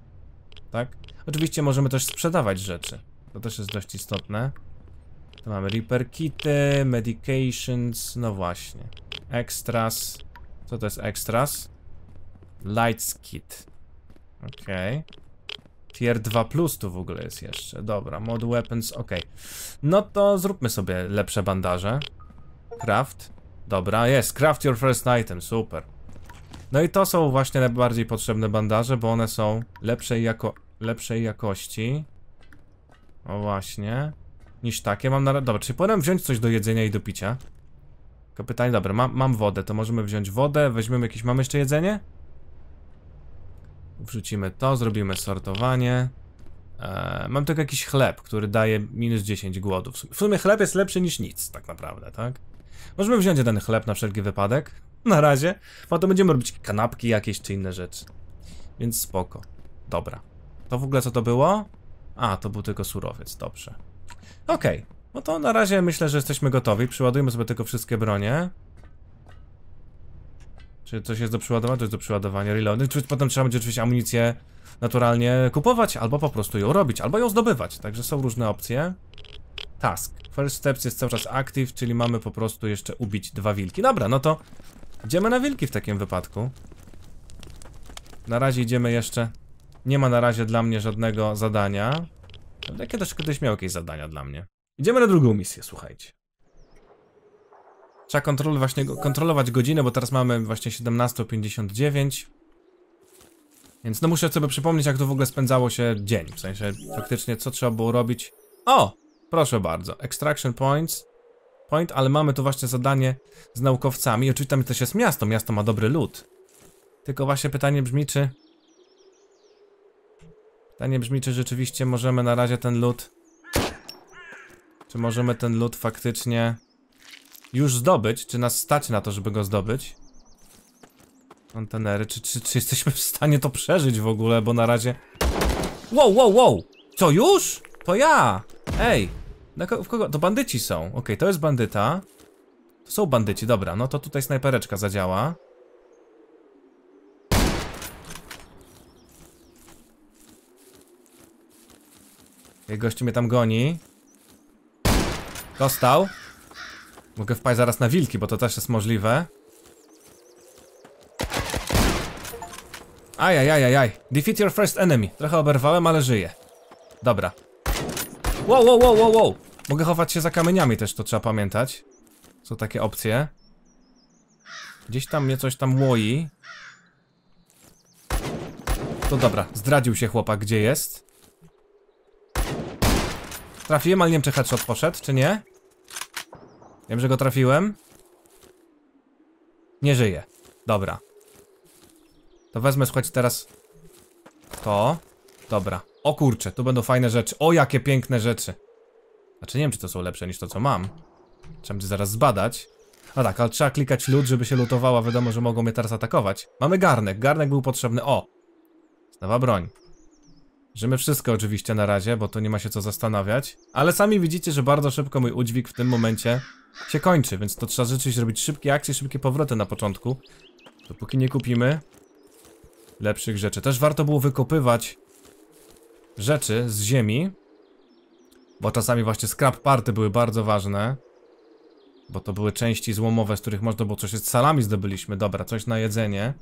Tak? Oczywiście możemy też sprzedawać rzeczy. To też jest dość istotne mamy repair kity, medications, no właśnie. Extras. Co to jest extras? Lights kit. Okej. Okay. Tier 2 plus tu w ogóle jest jeszcze. Dobra, mod weapons, ok. No to zróbmy sobie lepsze bandaże. Craft. Dobra, jest. Craft your first item, super. No i to są właśnie najbardziej potrzebne bandaże, bo one są lepszej, jako lepszej jakości. O właśnie niż takie. Mam na... Dobra, Czy powinienem wziąć coś do jedzenia i do picia. Tylko pytanie, dobra, mam, mam wodę, to możemy wziąć wodę, weźmiemy jakieś... Mamy jeszcze jedzenie? Wrzucimy to, zrobimy sortowanie. Eee, mam tylko jakiś chleb, który daje minus 10 głodów. W sumie chleb jest lepszy niż nic, tak naprawdę, tak? Możemy wziąć jeden chleb na wszelki wypadek. Na razie. to będziemy robić kanapki jakieś czy inne rzeczy. Więc spoko. Dobra. To w ogóle co to było? A, to był tylko surowiec, dobrze. Okej. Okay. No to na razie myślę, że jesteśmy gotowi. Przyładujmy sobie tylko wszystkie bronie. Czy coś jest do przyładowania? To jest do przyładowania. reload. Czy no potem trzeba będzie oczywiście amunicję naturalnie kupować, albo po prostu ją robić, albo ją zdobywać. Także są różne opcje. Task. First Steps jest cały czas active, czyli mamy po prostu jeszcze ubić dwa wilki. Dobra, no to idziemy na wilki w takim wypadku. Na razie idziemy jeszcze. Nie ma na razie dla mnie żadnego zadania. Tak, Jakie też kiedyś miał jakieś zadania dla mnie. Idziemy na drugą misję, słuchajcie. Trzeba kontrolować, właśnie, kontrolować godzinę, bo teraz mamy właśnie 17.59. Więc no muszę sobie przypomnieć, jak to w ogóle spędzało się dzień. W sensie faktycznie, co trzeba było robić. O! Proszę bardzo. Extraction points. Point, ale mamy tu właśnie zadanie z naukowcami. Oczywiście tam też jest miasto. Miasto ma dobry lud. Tylko właśnie pytanie brzmi, czy Pytanie brzmi, czy rzeczywiście możemy na razie ten lód... Czy możemy ten lód faktycznie już zdobyć? Czy nas stać na to, żeby go zdobyć? Kontenery, czy, czy, czy jesteśmy w stanie to przeżyć w ogóle, bo na razie... Wow, wow, wow! Co, już? To ja! Ej! Na ko kogo? To bandyci są. Ok, to jest bandyta. To są bandyci, dobra, no to tutaj snajpereczka zadziała. Gościu mnie tam goni. Dostał. Mogę wpaść zaraz na wilki, bo to też jest możliwe. Ajajajajaj. Defeat your first enemy. Trochę oberwałem, ale żyję. Dobra. Wow, wow, wow, wow, wow. Mogę chować się za kamieniami też, to trzeba pamiętać. Są takie opcje. Gdzieś tam mnie coś tam łoi. To dobra, zdradził się chłopak, gdzie jest? Trafiłem, ale nie wiem czy headshot poszedł, czy nie Wiem, że go trafiłem Nie żyje Dobra To wezmę, słuchajcie, teraz To Dobra O kurczę, tu będą fajne rzeczy O, jakie piękne rzeczy Znaczy nie wiem, czy to są lepsze niż to, co mam Trzeba będzie zaraz zbadać a tak, ale trzeba klikać lód, żeby się lutowała. Wiadomo, że mogą mnie teraz atakować. Mamy garnek. Garnek był potrzebny. O! Znowa broń. Żymy wszystko oczywiście na razie, bo tu nie ma się co zastanawiać. Ale sami widzicie, że bardzo szybko mój udźwig w tym momencie się kończy, więc to trzeba rzeczywiście robić szybkie akcje, szybkie powroty na początku. Dopóki nie kupimy lepszych rzeczy. Też warto było wykopywać rzeczy z ziemi, bo czasami właśnie scrap party były bardzo ważne. Bo to były części złomowe, z których można było coś z salami zdobyliśmy. Dobra, coś na jedzenie.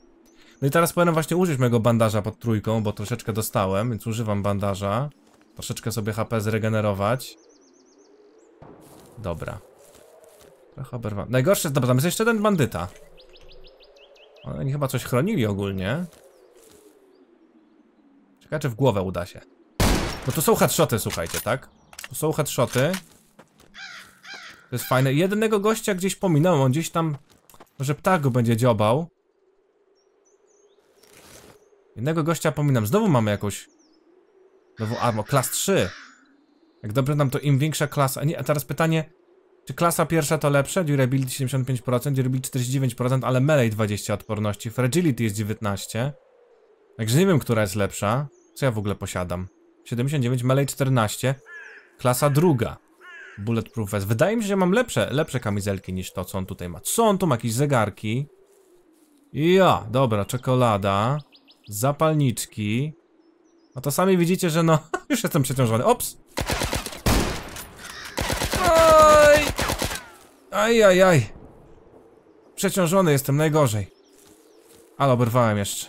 No i teraz powinienem właśnie użyć mojego bandaża pod trójką, bo troszeczkę dostałem, więc używam bandaża. Troszeczkę sobie HP zregenerować. Dobra. Trochę oberwa... Najgorsze... Dobra, tam jest jeszcze ten bandyta. Oni chyba coś chronili ogólnie. Czekaj, czy w głowę uda się. No to są headshoty, słuchajcie, tak? To są headshoty. To jest fajne. Jednego gościa gdzieś pominąłem, on gdzieś tam... Może ptak go będzie dziobał. Jednego gościa pominam. Znowu mamy jakąś... Znowu armo. Klas 3. Jak dobrze nam to im większa klasa... Nie, a teraz pytanie... Czy klasa pierwsza to lepsze? Durability 75%, Durability 49%, ale Melee 20 odporności, Fragility jest 19. Także nie wiem, która jest lepsza. Co ja w ogóle posiadam? 79, Melee 14. Klasa druga. Bulletproof Vest. Wydaje mi się, że mam lepsze, lepsze kamizelki niż to, co on tutaj ma. Co on tu ma? Jakieś zegarki? Ja, dobra, czekolada zapalniczki. No to sami widzicie, że no, już jestem przeciążony. Ops! Oj! Aj, aj, aj. Przeciążony jestem najgorzej. Ale oberwałem jeszcze.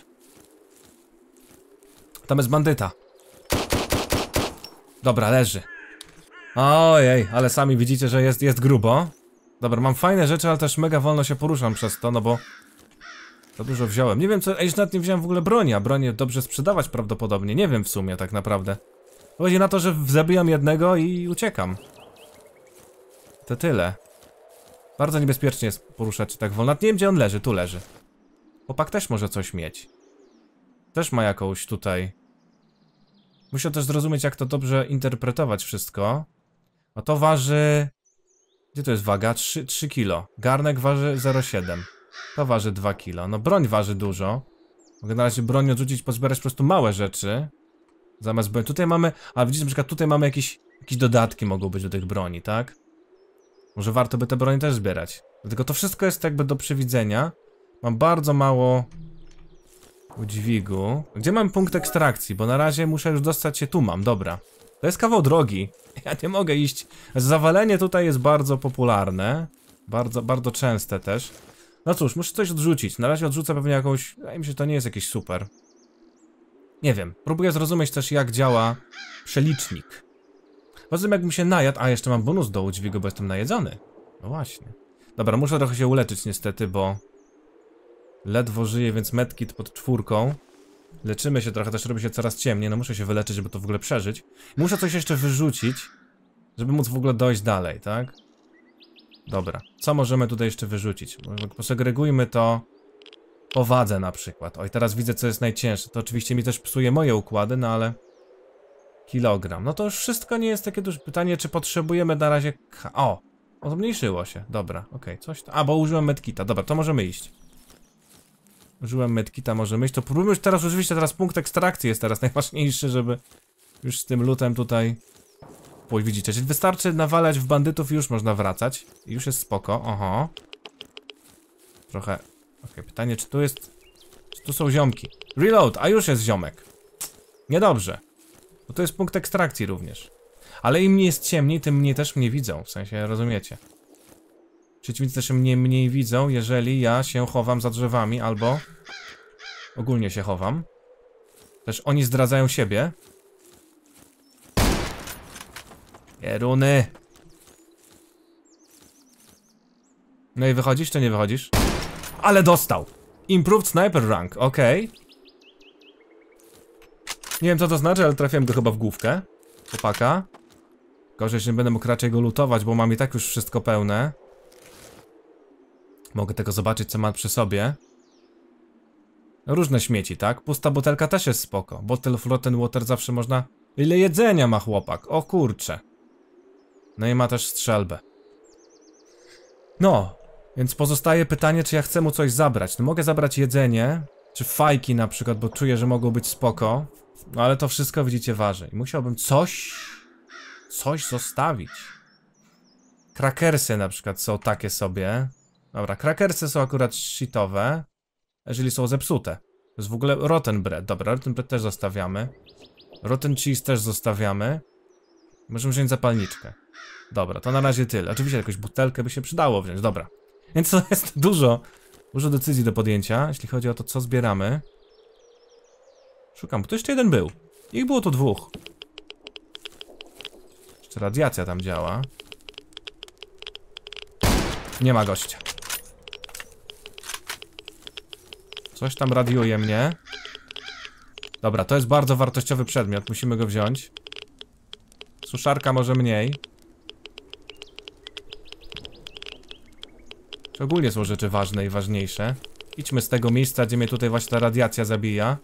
Tam jest bandyta. Dobra, leży. Ojej, ale sami widzicie, że jest, jest grubo. Dobra, mam fajne rzeczy, ale też mega wolno się poruszam przez to, no bo za dużo wziąłem. Nie wiem co... Ej, już nawet nie wziąłem w ogóle broni, a bronię dobrze sprzedawać prawdopodobnie. Nie wiem w sumie tak naprawdę. Chodzi na to, że zabijam jednego i uciekam. To tyle. Bardzo niebezpiecznie jest poruszać się tak wolno. Nie wiem gdzie on leży, tu leży. Chłopak też może coś mieć. Też ma jakąś tutaj... Muszę też zrozumieć jak to dobrze interpretować wszystko. A to waży... Gdzie to jest waga? 3, 3 kilo. Garnek waży 0,7. To waży 2 kilo. No broń waży dużo. Mogę na razie broń odrzucić, pozbierać po prostu małe rzeczy. Zamiast broń. Tutaj mamy, ale widzicie, na przykład tutaj mamy jakieś, jakieś dodatki mogą być do tych broni, tak? Może warto by te broni też zbierać. Dlatego to wszystko jest jakby do przewidzenia. Mam bardzo mało udźwigu. Gdzie mam punkt ekstrakcji? Bo na razie muszę już dostać się tu mam, dobra. To jest kawał drogi. Ja nie mogę iść. Zawalenie tutaj jest bardzo popularne. Bardzo, bardzo częste też. No cóż, muszę coś odrzucić. Na razie odrzucę pewnie jakąś... Wydaje mi się, że to nie jest jakiś super. Nie wiem. Próbuję zrozumieć też, jak działa przelicznik. Poza jakbym się najadł... A, jeszcze mam bonus do udźwigu, bo jestem najedzony. No właśnie. Dobra, muszę trochę się uleczyć niestety, bo... Ledwo żyję, więc medkit pod czwórką. Leczymy się trochę, też robi się coraz ciemniej. No muszę się wyleczyć, żeby to w ogóle przeżyć. Muszę coś jeszcze wyrzucić, żeby móc w ogóle dojść dalej, tak? Dobra, co możemy tutaj jeszcze wyrzucić? Posegregujmy to po wadze na przykład. Oj, teraz widzę, co jest najcięższe. To oczywiście mi też psuje moje układy, no ale... Kilogram. No to już wszystko nie jest takie duże. Pytanie, czy potrzebujemy na razie... O! zmniejszyło się. Dobra, okej, okay, coś... To... A, bo użyłem medkita. Dobra, to możemy iść. Użyłem medkita, możemy iść. To próbujmy już teraz, oczywiście teraz punkt ekstrakcji jest teraz najważniejszy, żeby już z tym lutem tutaj płoć, widzicie, czyli wystarczy nawalać w bandytów i już można wracać. Już jest spoko, oho. Trochę... ok pytanie, czy tu jest... Czy tu są ziomki? Reload, a już jest ziomek. Niedobrze. Bo to jest punkt ekstrakcji również. Ale im jest ciemniej, tym mnie też mnie widzą, w sensie rozumiecie. Przeciwnicy też mnie mniej widzą, jeżeli ja się chowam za drzewami albo ogólnie się chowam. Też oni zdradzają siebie, Pieruny. No i wychodzisz czy nie wychodzisz? Ale dostał! Improved Sniper Rank, okej. Okay. Nie wiem co to znaczy, ale trafiłem go chyba w główkę. Chłopaka. Gorzej, że nie będę mógł raczej go lutować, bo mam i tak już wszystko pełne. Mogę tego zobaczyć, co ma przy sobie. Różne śmieci, tak? Pusta butelka też jest spoko. Bottle of rotten water zawsze można... Ile jedzenia ma chłopak? O kurcze. No i ma też strzelbę. No, więc pozostaje pytanie, czy ja chcę mu coś zabrać. No mogę zabrać jedzenie, czy fajki na przykład, bo czuję, że mogą być spoko. No ale to wszystko, widzicie, waży. I musiałbym coś... Coś zostawić. Krakersy na przykład są takie sobie. Dobra, krakersy są akurat shitowe. Jeżeli są zepsute. To jest w ogóle rotten bread. Dobra, rotten bread też zostawiamy. Rotten cheese też zostawiamy. Możemy wziąć zapalniczkę. Dobra, to na razie tyle. Oczywiście jakąś butelkę by się przydało wziąć, dobra. Więc to jest dużo, dużo decyzji do podjęcia, jeśli chodzi o to, co zbieramy. Szukam, bo tu jeszcze jeden był. Ich było tu dwóch. Jeszcze radiacja tam działa. Nie ma gościa. Coś tam radiuje mnie. Dobra, to jest bardzo wartościowy przedmiot, musimy go wziąć. Suszarka może mniej. Czy ogólnie są rzeczy ważne i ważniejsze? Idźmy z tego miejsca, gdzie mnie tutaj właśnie ta radiacja zabija.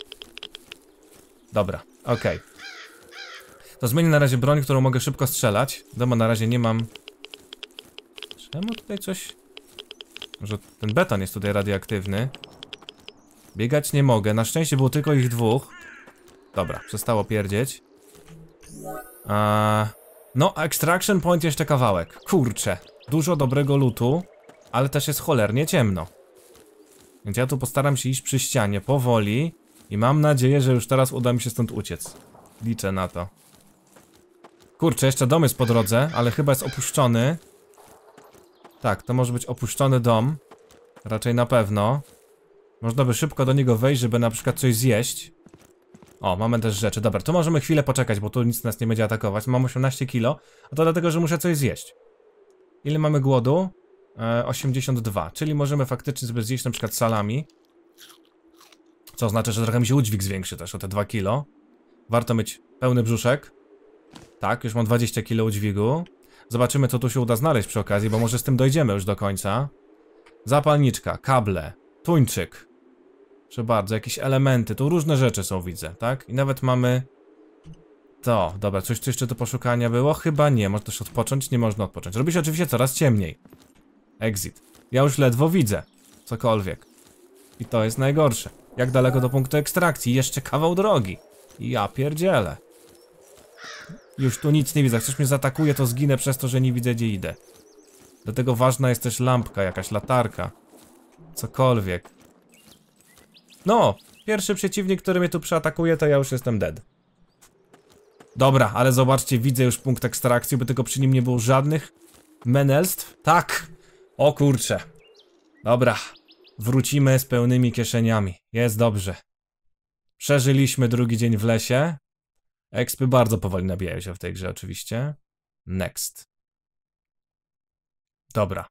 Dobra, okej. Okay. To zmienię na razie broń, którą mogę szybko strzelać. Doma na razie nie mam... Czemu tutaj coś... Może ten beton jest tutaj radioaktywny? Biegać nie mogę. Na szczęście było tylko ich dwóch. Dobra, przestało pierdzieć. Eee... No, Extraction Point jeszcze kawałek. Kurczę. Dużo dobrego lutu ale też jest cholernie ciemno. Więc ja tu postaram się iść przy ścianie powoli i mam nadzieję, że już teraz uda mi się stąd uciec. Liczę na to. Kurczę, jeszcze dom jest po drodze, ale chyba jest opuszczony. Tak, to może być opuszczony dom. Raczej na pewno. Można by szybko do niego wejść, żeby na przykład coś zjeść. O, mamy też rzeczy. Dobra, tu możemy chwilę poczekać, bo tu nic nas nie będzie atakować. Mam 18 kilo, a to dlatego, że muszę coś zjeść. Ile mamy głodu? 82, e, czyli możemy faktycznie sobie zjeść na przykład salami. Co oznacza, że trochę mi się udźwig zwiększy też o te 2 kilo. Warto mieć pełny brzuszek. Tak, już mam 20 kilo udźwigu. Zobaczymy, co tu się uda znaleźć przy okazji, bo może z tym dojdziemy już do końca. Zapalniczka, kable, tuńczyk. Proszę bardzo, jakieś elementy, tu różne rzeczy są, widzę, tak? I nawet mamy... To, dobra, coś tu jeszcze do poszukania było? Chyba nie, można też odpocząć? Nie można odpocząć. Robi się oczywiście coraz ciemniej. Exit. Ja już ledwo widzę. Cokolwiek. I to jest najgorsze. Jak daleko do punktu ekstrakcji? Jeszcze kawał drogi. Ja pierdzielę. Już tu nic nie widzę. Ktoś mnie zaatakuje, to zginę przez to, że nie widzę gdzie idę. Dlatego ważna jest też lampka, jakaś latarka. Cokolwiek. No! Pierwszy przeciwnik, który mnie tu przeatakuje, to ja już jestem dead. Dobra, ale zobaczcie, widzę już punkt ekstrakcji, by tylko przy nim nie było żadnych menelstw. Tak! O kurcze. Dobra. Wrócimy z pełnymi kieszeniami. Jest dobrze. Przeżyliśmy drugi dzień w lesie. Ekspy bardzo powoli nabijają się w tej grze oczywiście. Next. Dobra.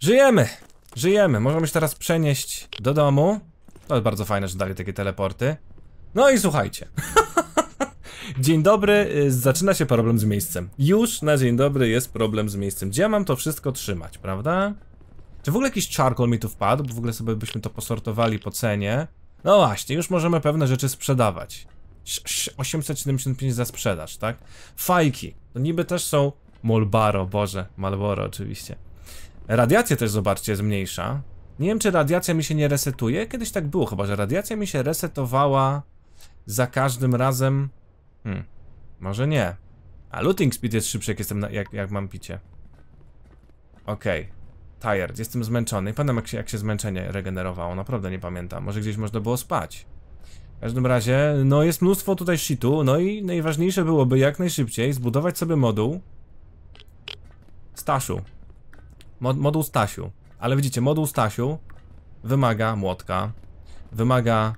Żyjemy! Żyjemy. Możemy się teraz przenieść do domu. To jest bardzo fajne, że dali takie teleporty. No i słuchajcie. Dzień dobry, y, zaczyna się problem z miejscem. Już na dzień dobry jest problem z miejscem. Gdzie ja mam to wszystko trzymać, prawda? Czy w ogóle jakiś charcoal mi tu wpadł? Bo w ogóle sobie byśmy to posortowali po cenie. No właśnie, już możemy pewne rzeczy sprzedawać. 875 za sprzedaż, tak? Fajki. To niby też są Molbaro, boże, Malboro oczywiście. Radiacja też, zobaczcie, zmniejsza. Nie wiem, czy radiacja mi się nie resetuje. Kiedyś tak było chyba, że radiacja mi się resetowała za każdym razem Hmm. Może nie. A looting speed jest szybszy, jak jestem na, jak, jak mam picie. Okej. Okay. Tired, jestem zmęczony. pamiętam jak się, jak się zmęczenie regenerowało, naprawdę nie pamiętam. Może gdzieś można było spać. W każdym razie, no jest mnóstwo tutaj shitu, no i najważniejsze byłoby jak najszybciej zbudować sobie moduł Stasiu. Mod moduł Stasiu. Ale widzicie, moduł Stasiu wymaga młotka, wymaga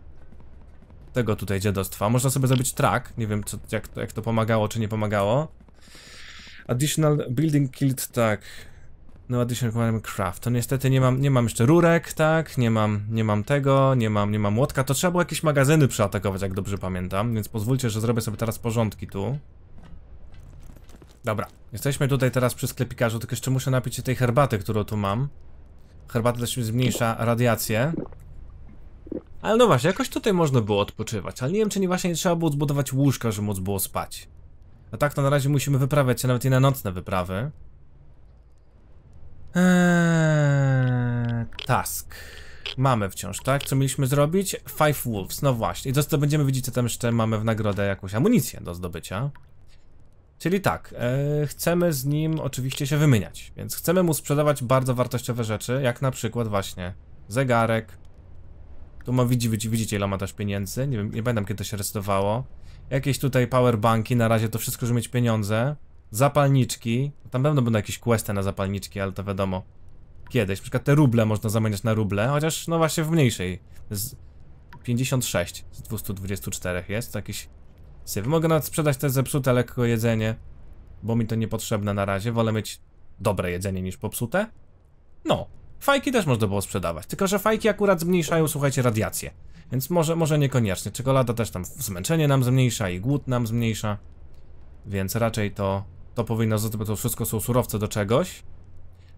tego tutaj dziadostwa. Można sobie zrobić track, nie wiem co, jak, to, jak to pomagało, czy nie pomagało. Additional building killed, tak. No additional craft. To niestety nie mam, nie mam jeszcze rurek, tak, nie mam, nie mam tego, nie mam, nie mam młotka. To trzeba było jakieś magazyny przeatakować, jak dobrze pamiętam, więc pozwólcie, że zrobię sobie teraz porządki tu. Dobra, jesteśmy tutaj teraz przy sklepikarzu, tylko jeszcze muszę napić się tej herbaty, którą tu mam. Herbata też mi zmniejsza radiację. Ale no właśnie, jakoś tutaj można było odpoczywać, ale nie wiem czy nie właśnie nie trzeba było zbudować łóżka, żeby móc było spać. A tak to na razie musimy wyprawiać się nawet i na nocne wyprawy. Eee, task. Mamy wciąż, tak? Co mieliśmy zrobić? Five Wolves, no właśnie. I to, co będziemy widzieć, co tam jeszcze mamy w nagrodę, jakąś amunicję do zdobycia. Czyli tak, e, chcemy z nim oczywiście się wymieniać, więc chcemy mu sprzedawać bardzo wartościowe rzeczy, jak na przykład właśnie zegarek, tu ma, widzicie, widzicie ile ma też pieniędzy. Nie, wiem, nie pamiętam kiedy to się resetowało. Jakieś tutaj powerbanki, na razie to wszystko, żeby mieć pieniądze. Zapalniczki. Tam pewno będą jakieś questy na zapalniczki, ale to wiadomo. Kiedyś. Na przykład te ruble można zamieniać na ruble, chociaż no właśnie w mniejszej. Z 56 z 224 jest. To jakiś syf. Mogę nawet sprzedać te zepsute lekko jedzenie, bo mi to niepotrzebne na razie. Wolę mieć dobre jedzenie niż popsute. No, Fajki też można było sprzedawać, tylko że fajki akurat zmniejszają, słuchajcie, radiację. Więc może, może niekoniecznie. Czekolada też tam zmęczenie nam zmniejsza i głód nam zmniejsza. Więc raczej to, to powinno zostać, bo to wszystko są surowce do czegoś.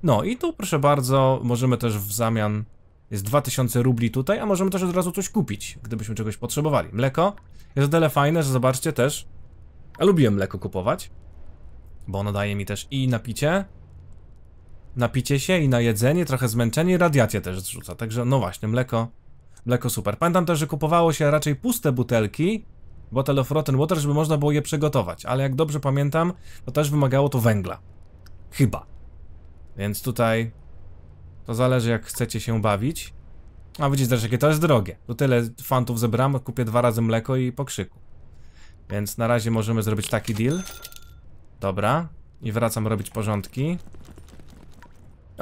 No i tu proszę bardzo, możemy też w zamian, jest 2000 rubli tutaj, a możemy też od razu coś kupić, gdybyśmy czegoś potrzebowali. Mleko jest o tyle fajne, że zobaczcie też, a lubiłem mleko kupować, bo ono daje mi też i napicie, napicie się i na jedzenie, trochę zmęczenie, radiację też zrzuca, także no właśnie, mleko, mleko super. Pamiętam też, że kupowało się raczej puste butelki, Bottle of Rotten Water, żeby można było je przygotować, ale jak dobrze pamiętam, to też wymagało to węgla. Chyba. Więc tutaj to zależy jak chcecie się bawić. A widzicie też jakie to jest drogie. Tu tyle fantów zebram, kupię dwa razy mleko i pokrzyku. Więc na razie możemy zrobić taki deal. Dobra. I wracam robić porządki.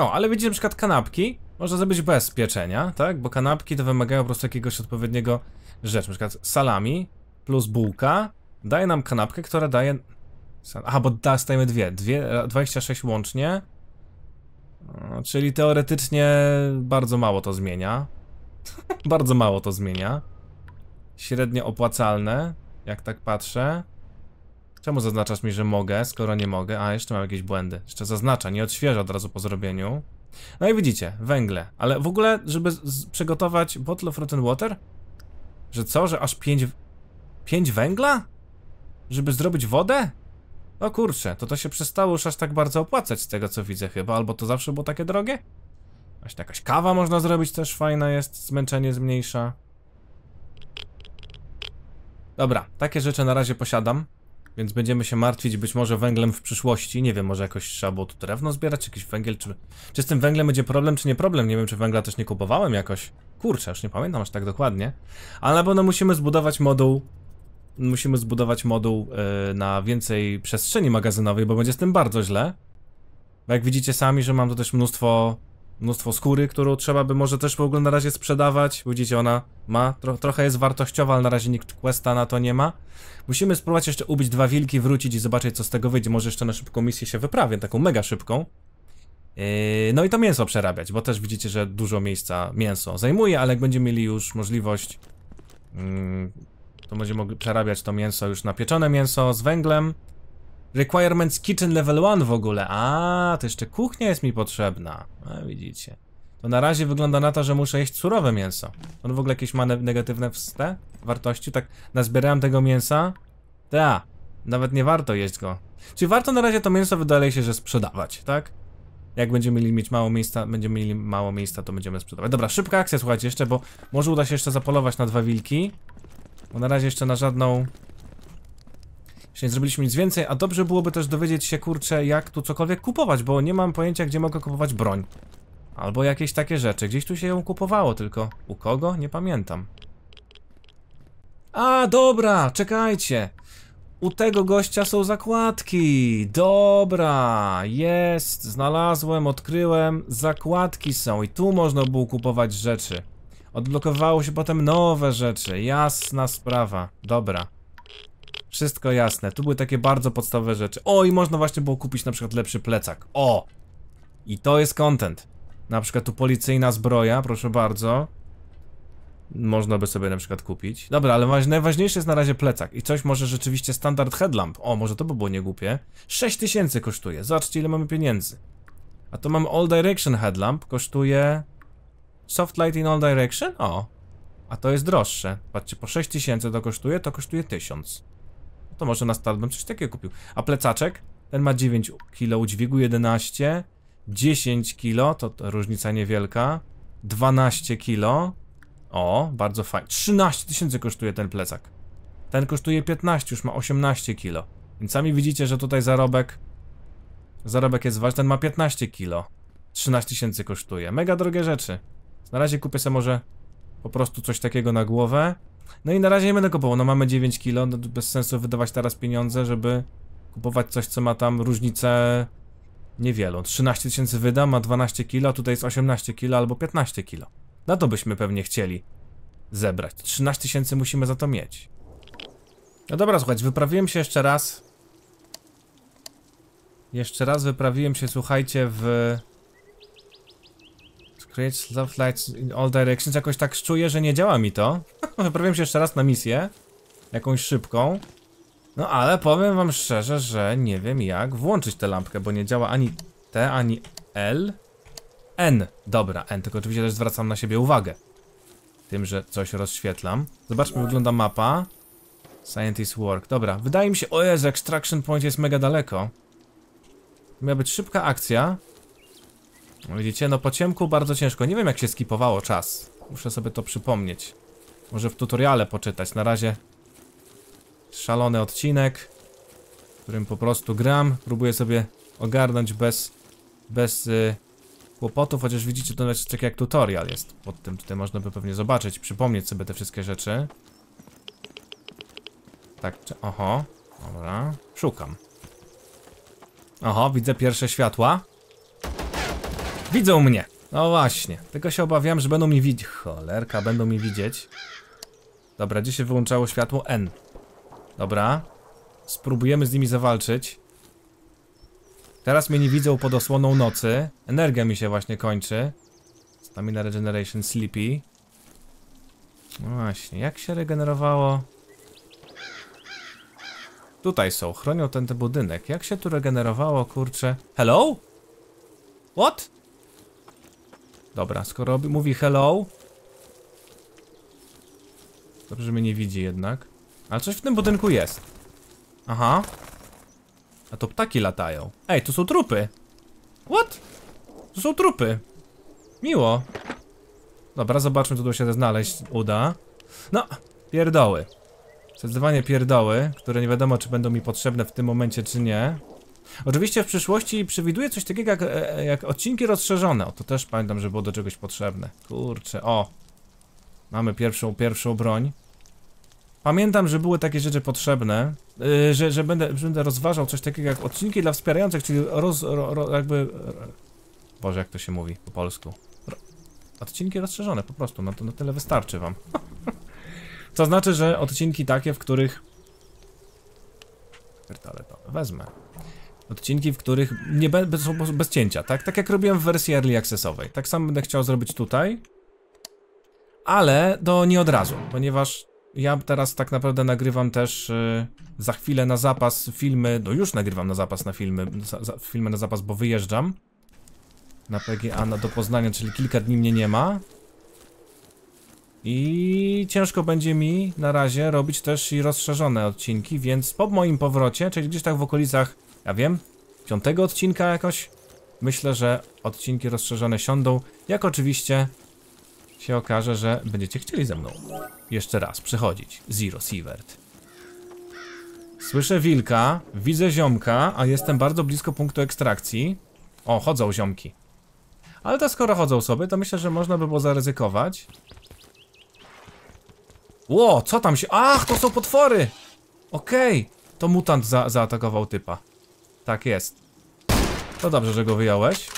O, ale widzicie na przykład kanapki można zrobić bez pieczenia, tak? Bo kanapki to wymagają po prostu jakiegoś odpowiedniego rzecz. Na przykład salami plus bułka daje nam kanapkę, która daje... Aha, bo dostajemy dwie. dwie 26 e, łącznie. Czyli teoretycznie bardzo mało to zmienia. bardzo mało to zmienia. Średnio opłacalne, jak tak patrzę. Czemu zaznaczasz mi, że mogę, skoro nie mogę? A, jeszcze mam jakieś błędy. Jeszcze zaznacza, nie odświeża od razu po zrobieniu. No i widzicie, węgle. Ale w ogóle, żeby przygotować bottle of rotten water? Że co, że aż pięć pięć węgla? Żeby zrobić wodę? O kurczę, to to się przestało już aż tak bardzo opłacać z tego co widzę chyba, albo to zawsze było takie drogie? Właśnie jakaś kawa można zrobić też fajna jest, zmęczenie zmniejsza. Dobra, takie rzeczy na razie posiadam. Więc będziemy się martwić być może węglem w przyszłości. Nie wiem, może jakoś trzeba było tu drewno zbierać, jakiś węgiel, czy... Czy z tym węglem będzie problem, czy nie problem? Nie wiem, czy węgla też nie kupowałem jakoś. Kurczę, już nie pamiętam aż tak dokładnie. Ale na pewno musimy zbudować moduł... Musimy zbudować moduł yy, na więcej przestrzeni magazynowej, bo będzie z tym bardzo źle. Bo jak widzicie sami, że mam tu też mnóstwo mnóstwo skóry, którą trzeba by może też w ogóle na razie sprzedawać. Widzicie, ona ma, tro trochę jest wartościowa, ale na razie nikt questa na to nie ma. Musimy spróbować jeszcze ubić dwa wilki, wrócić i zobaczyć co z tego wyjdzie. Może jeszcze na szybką misję się wyprawię, taką mega szybką. Yy, no i to mięso przerabiać, bo też widzicie, że dużo miejsca mięso zajmuje, ale jak będziemy mieli już możliwość, yy, to będziemy mogli przerabiać to mięso już na pieczone mięso z węglem. Requirements Kitchen Level 1 w ogóle. A, to jeszcze kuchnia jest mi potrzebna. A, widzicie. To na razie wygląda na to, że muszę jeść surowe mięso. On w ogóle jakieś ma negatywne te wartości? Tak, nazbierałem tego mięsa? Ta, nawet nie warto jeść go. Czyli warto na razie to mięso wydaje się, że sprzedawać, tak? Jak będziemy mieli mieć mało miejsca, będziemy mieli mało miejsca, to będziemy sprzedawać. Dobra, szybka akcja, słuchajcie, jeszcze, bo może uda się jeszcze zapolować na dwa wilki. Bo na razie jeszcze na żadną Czyli nie zrobiliśmy nic więcej, a dobrze byłoby też dowiedzieć się, kurczę, jak tu cokolwiek kupować, bo nie mam pojęcia, gdzie mogę kupować broń. Albo jakieś takie rzeczy. Gdzieś tu się ją kupowało, tylko u kogo? Nie pamiętam. A, dobra, czekajcie. U tego gościa są zakładki. Dobra, jest, znalazłem, odkryłem. Zakładki są i tu można było kupować rzeczy. Odblokowało się potem nowe rzeczy. Jasna sprawa. Dobra. Wszystko jasne. Tu były takie bardzo podstawowe rzeczy. O, i można właśnie było kupić na przykład lepszy plecak. O! I to jest content. Na przykład tu policyjna zbroja, proszę bardzo. Można by sobie na przykład kupić. Dobra, ale najważniejsze jest na razie plecak. I coś może rzeczywiście standard headlamp. O, może to by było niegłupie. 6000 kosztuje. Zobaczcie ile mamy pieniędzy. A to mam all direction headlamp. Kosztuje... Soft light in all direction? O. A to jest droższe. Patrzcie, po 6000 to kosztuje, to kosztuje 1000. To może na start bym coś takiego kupił. A plecaczek? Ten ma 9 kg, udźwigu 11, 10 kg, to, to różnica niewielka, 12 kg. O, bardzo fajnie. 13 tysięcy kosztuje ten plecak. Ten kosztuje 15, już ma 18 kg. Więc sami widzicie, że tutaj zarobek Zarobek jest ważny, ten ma 15 kg. 13 tysięcy kosztuje, mega drogie rzeczy Na razie kupię sobie może po prostu coś takiego na głowę no i na razie nie będę kupował, no mamy 9 kilo, no bez sensu wydawać teraz pieniądze, żeby kupować coś, co ma tam różnicę niewielą. 13 tysięcy wyda, ma 12 kilo, tutaj jest 18 kilo albo 15 kilo. Na to byśmy pewnie chcieli zebrać. 13 tysięcy musimy za to mieć. No dobra, słuchajcie, wyprawiłem się jeszcze raz. Jeszcze raz wyprawiłem się, słuchajcie, w Create love lights in all directions. Jakoś tak czuję, że nie działa mi to. Może się jeszcze raz na misję. Jakąś szybką. No ale powiem wam szczerze, że nie wiem jak włączyć tę lampkę, bo nie działa ani T, ani L. N. Dobra, N, tylko oczywiście też zwracam na siebie uwagę. Tym, że coś rozświetlam. Zobaczmy, jak wygląda mapa. Scientist Work. Dobra, wydaje mi się, o Jezu, Extraction Point jest mega daleko. Miała być szybka akcja. Widzicie, no po ciemku bardzo ciężko. Nie wiem jak się skipowało czas. Muszę sobie to przypomnieć. Może w tutoriale poczytać. Na razie szalony odcinek, w którym po prostu gram. Próbuję sobie ogarnąć bez, bez yy, kłopotów, chociaż widzicie to nawet tak jak tutorial jest pod tym. Tutaj można by pewnie zobaczyć, przypomnieć sobie te wszystkie rzeczy. Tak, czy... Oho. Dobra. Szukam. Oho, widzę pierwsze światła. Widzą mnie. No właśnie. Tylko się obawiam, że będą mi widzieć. Cholerka, będą mi widzieć. Dobra, gdzie się wyłączało światło? N. Dobra. Spróbujemy z nimi zawalczyć. Teraz mnie nie widzą pod osłoną nocy. Energia mi się właśnie kończy. Stamina Regeneration Sleepy. No właśnie, jak się regenerowało? Tutaj są, chronią ten, ten budynek. Jak się tu regenerowało, kurczę? Hello? What? Dobra, skoro mówi hello... Dobrze, że mnie nie widzi jednak. Ale coś w tym budynku jest. Aha. A to ptaki latają. Ej, tu są trupy. What? Tu są trupy. Miło. Dobra, zobaczmy, co tu się znaleźć uda. No, pierdoły. Zdecydowanie pierdoły, które nie wiadomo, czy będą mi potrzebne w tym momencie, czy nie. Oczywiście w przyszłości przewiduję coś takiego jak, e, e, jak odcinki rozszerzone. O, to też pamiętam, że było do czegoś potrzebne. Kurczę, o. Mamy pierwszą, pierwszą broń. Pamiętam, że były takie rzeczy potrzebne, yy, że, że będę, będę rozważał coś takiego jak odcinki dla wspierających, czyli roz, ro, ro, jakby... Boże, jak to się mówi po polsku? Ro, odcinki rozszerzone, po prostu, no to na tyle wystarczy wam. to znaczy, że odcinki takie, w których... Pierdolę to, wezmę odcinki, w których nie będę bez, bez cięcia, tak? Tak jak robiłem w wersji early accessowej. Tak samo będę chciał zrobić tutaj, ale to nie od razu, ponieważ ja teraz tak naprawdę nagrywam też y, za chwilę na zapas filmy, no już nagrywam na zapas na filmy, za, za, filmy na zapas, bo wyjeżdżam na PGA na, do Poznania, czyli kilka dni mnie nie ma. I ciężko będzie mi na razie robić też i rozszerzone odcinki, więc po moim powrocie, czyli gdzieś tak w okolicach ja wiem, piątego odcinka jakoś. Myślę, że odcinki rozszerzone siądą, jak oczywiście się okaże, że będziecie chcieli ze mną jeszcze raz przychodzić. Zero Sievert. Słyszę wilka, widzę ziomka, a jestem bardzo blisko punktu ekstrakcji. O, chodzą ziomki. Ale to skoro chodzą sobie, to myślę, że można by było zaryzykować. Ło, co tam się... Ach, to są potwory! Okej, okay. to mutant za zaatakował typa. Tak jest. To dobrze, że go wyjąłeś.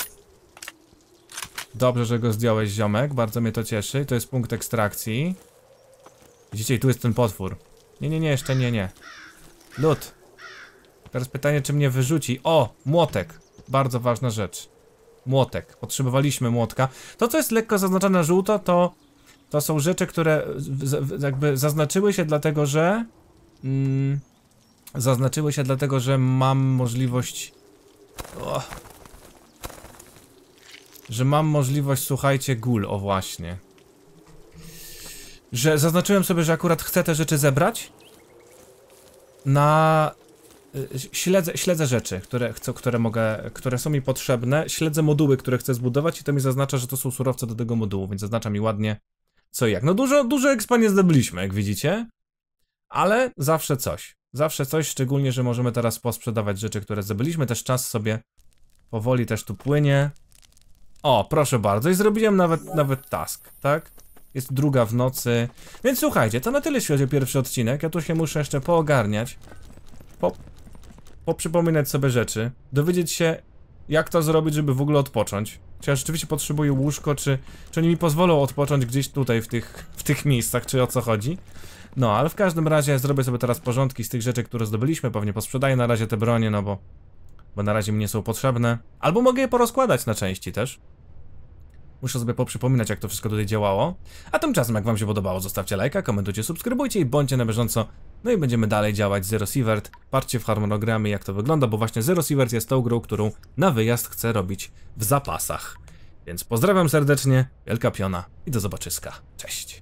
Dobrze, że go zdjąłeś, ziomek. Bardzo mnie to cieszy. To jest punkt ekstrakcji. Widzicie, tu jest ten potwór. Nie, nie, nie, jeszcze nie, nie. Lud. Teraz pytanie, czy mnie wyrzuci. O, młotek. Bardzo ważna rzecz. Młotek. Potrzebowaliśmy młotka. To, co jest lekko zaznaczone na żółto, to, to są rzeczy, które jakby zaznaczyły się dlatego, że... Mm, Zaznaczyły się dlatego, że mam możliwość... Oh. Że mam możliwość, słuchajcie, gul, o właśnie. Że zaznaczyłem sobie, że akurat chcę te rzeczy zebrać. Na... Y, śledzę, śledzę rzeczy, które, chcę, które, mogę, które są mi potrzebne. Śledzę moduły, które chcę zbudować i to mi zaznacza, że to są surowce do tego modułu, więc zaznacza mi ładnie co i jak. No dużo, dużo expa nie zdobyliśmy, jak widzicie. Ale zawsze coś. Zawsze coś, szczególnie, że możemy teraz posprzedawać rzeczy, które zdobyliśmy. Też czas sobie powoli też tu płynie. O, proszę bardzo. I zrobiłem nawet, nawet task, tak? Jest druga w nocy. Więc słuchajcie, to na tyle jeśli chodzi o pierwszy odcinek. Ja tu się muszę jeszcze poogarniać. Po, poprzypominać sobie rzeczy. Dowiedzieć się, jak to zrobić, żeby w ogóle odpocząć. Czy ja rzeczywiście potrzebuję łóżko, czy, czy oni mi pozwolą odpocząć gdzieś tutaj w tych, w tych miejscach, czy o co chodzi. No, ale w każdym razie zrobię sobie teraz porządki z tych rzeczy, które zdobyliśmy. Pewnie posprzedaję na razie te bronie, no bo... Bo na razie mi nie są potrzebne. Albo mogę je porozkładać na części też. Muszę sobie poprzypominać, jak to wszystko tutaj działało. A tymczasem, jak wam się podobało, zostawcie lajka, komentujcie, subskrybujcie i bądźcie na bieżąco. No i będziemy dalej działać Zero Sievert. Patrzcie w harmonogramie, jak to wygląda, bo właśnie Zero Sievert jest tą grą, którą na wyjazd chcę robić w zapasach. Więc pozdrawiam serdecznie, wielka piona i do zobaczyska. Cześć!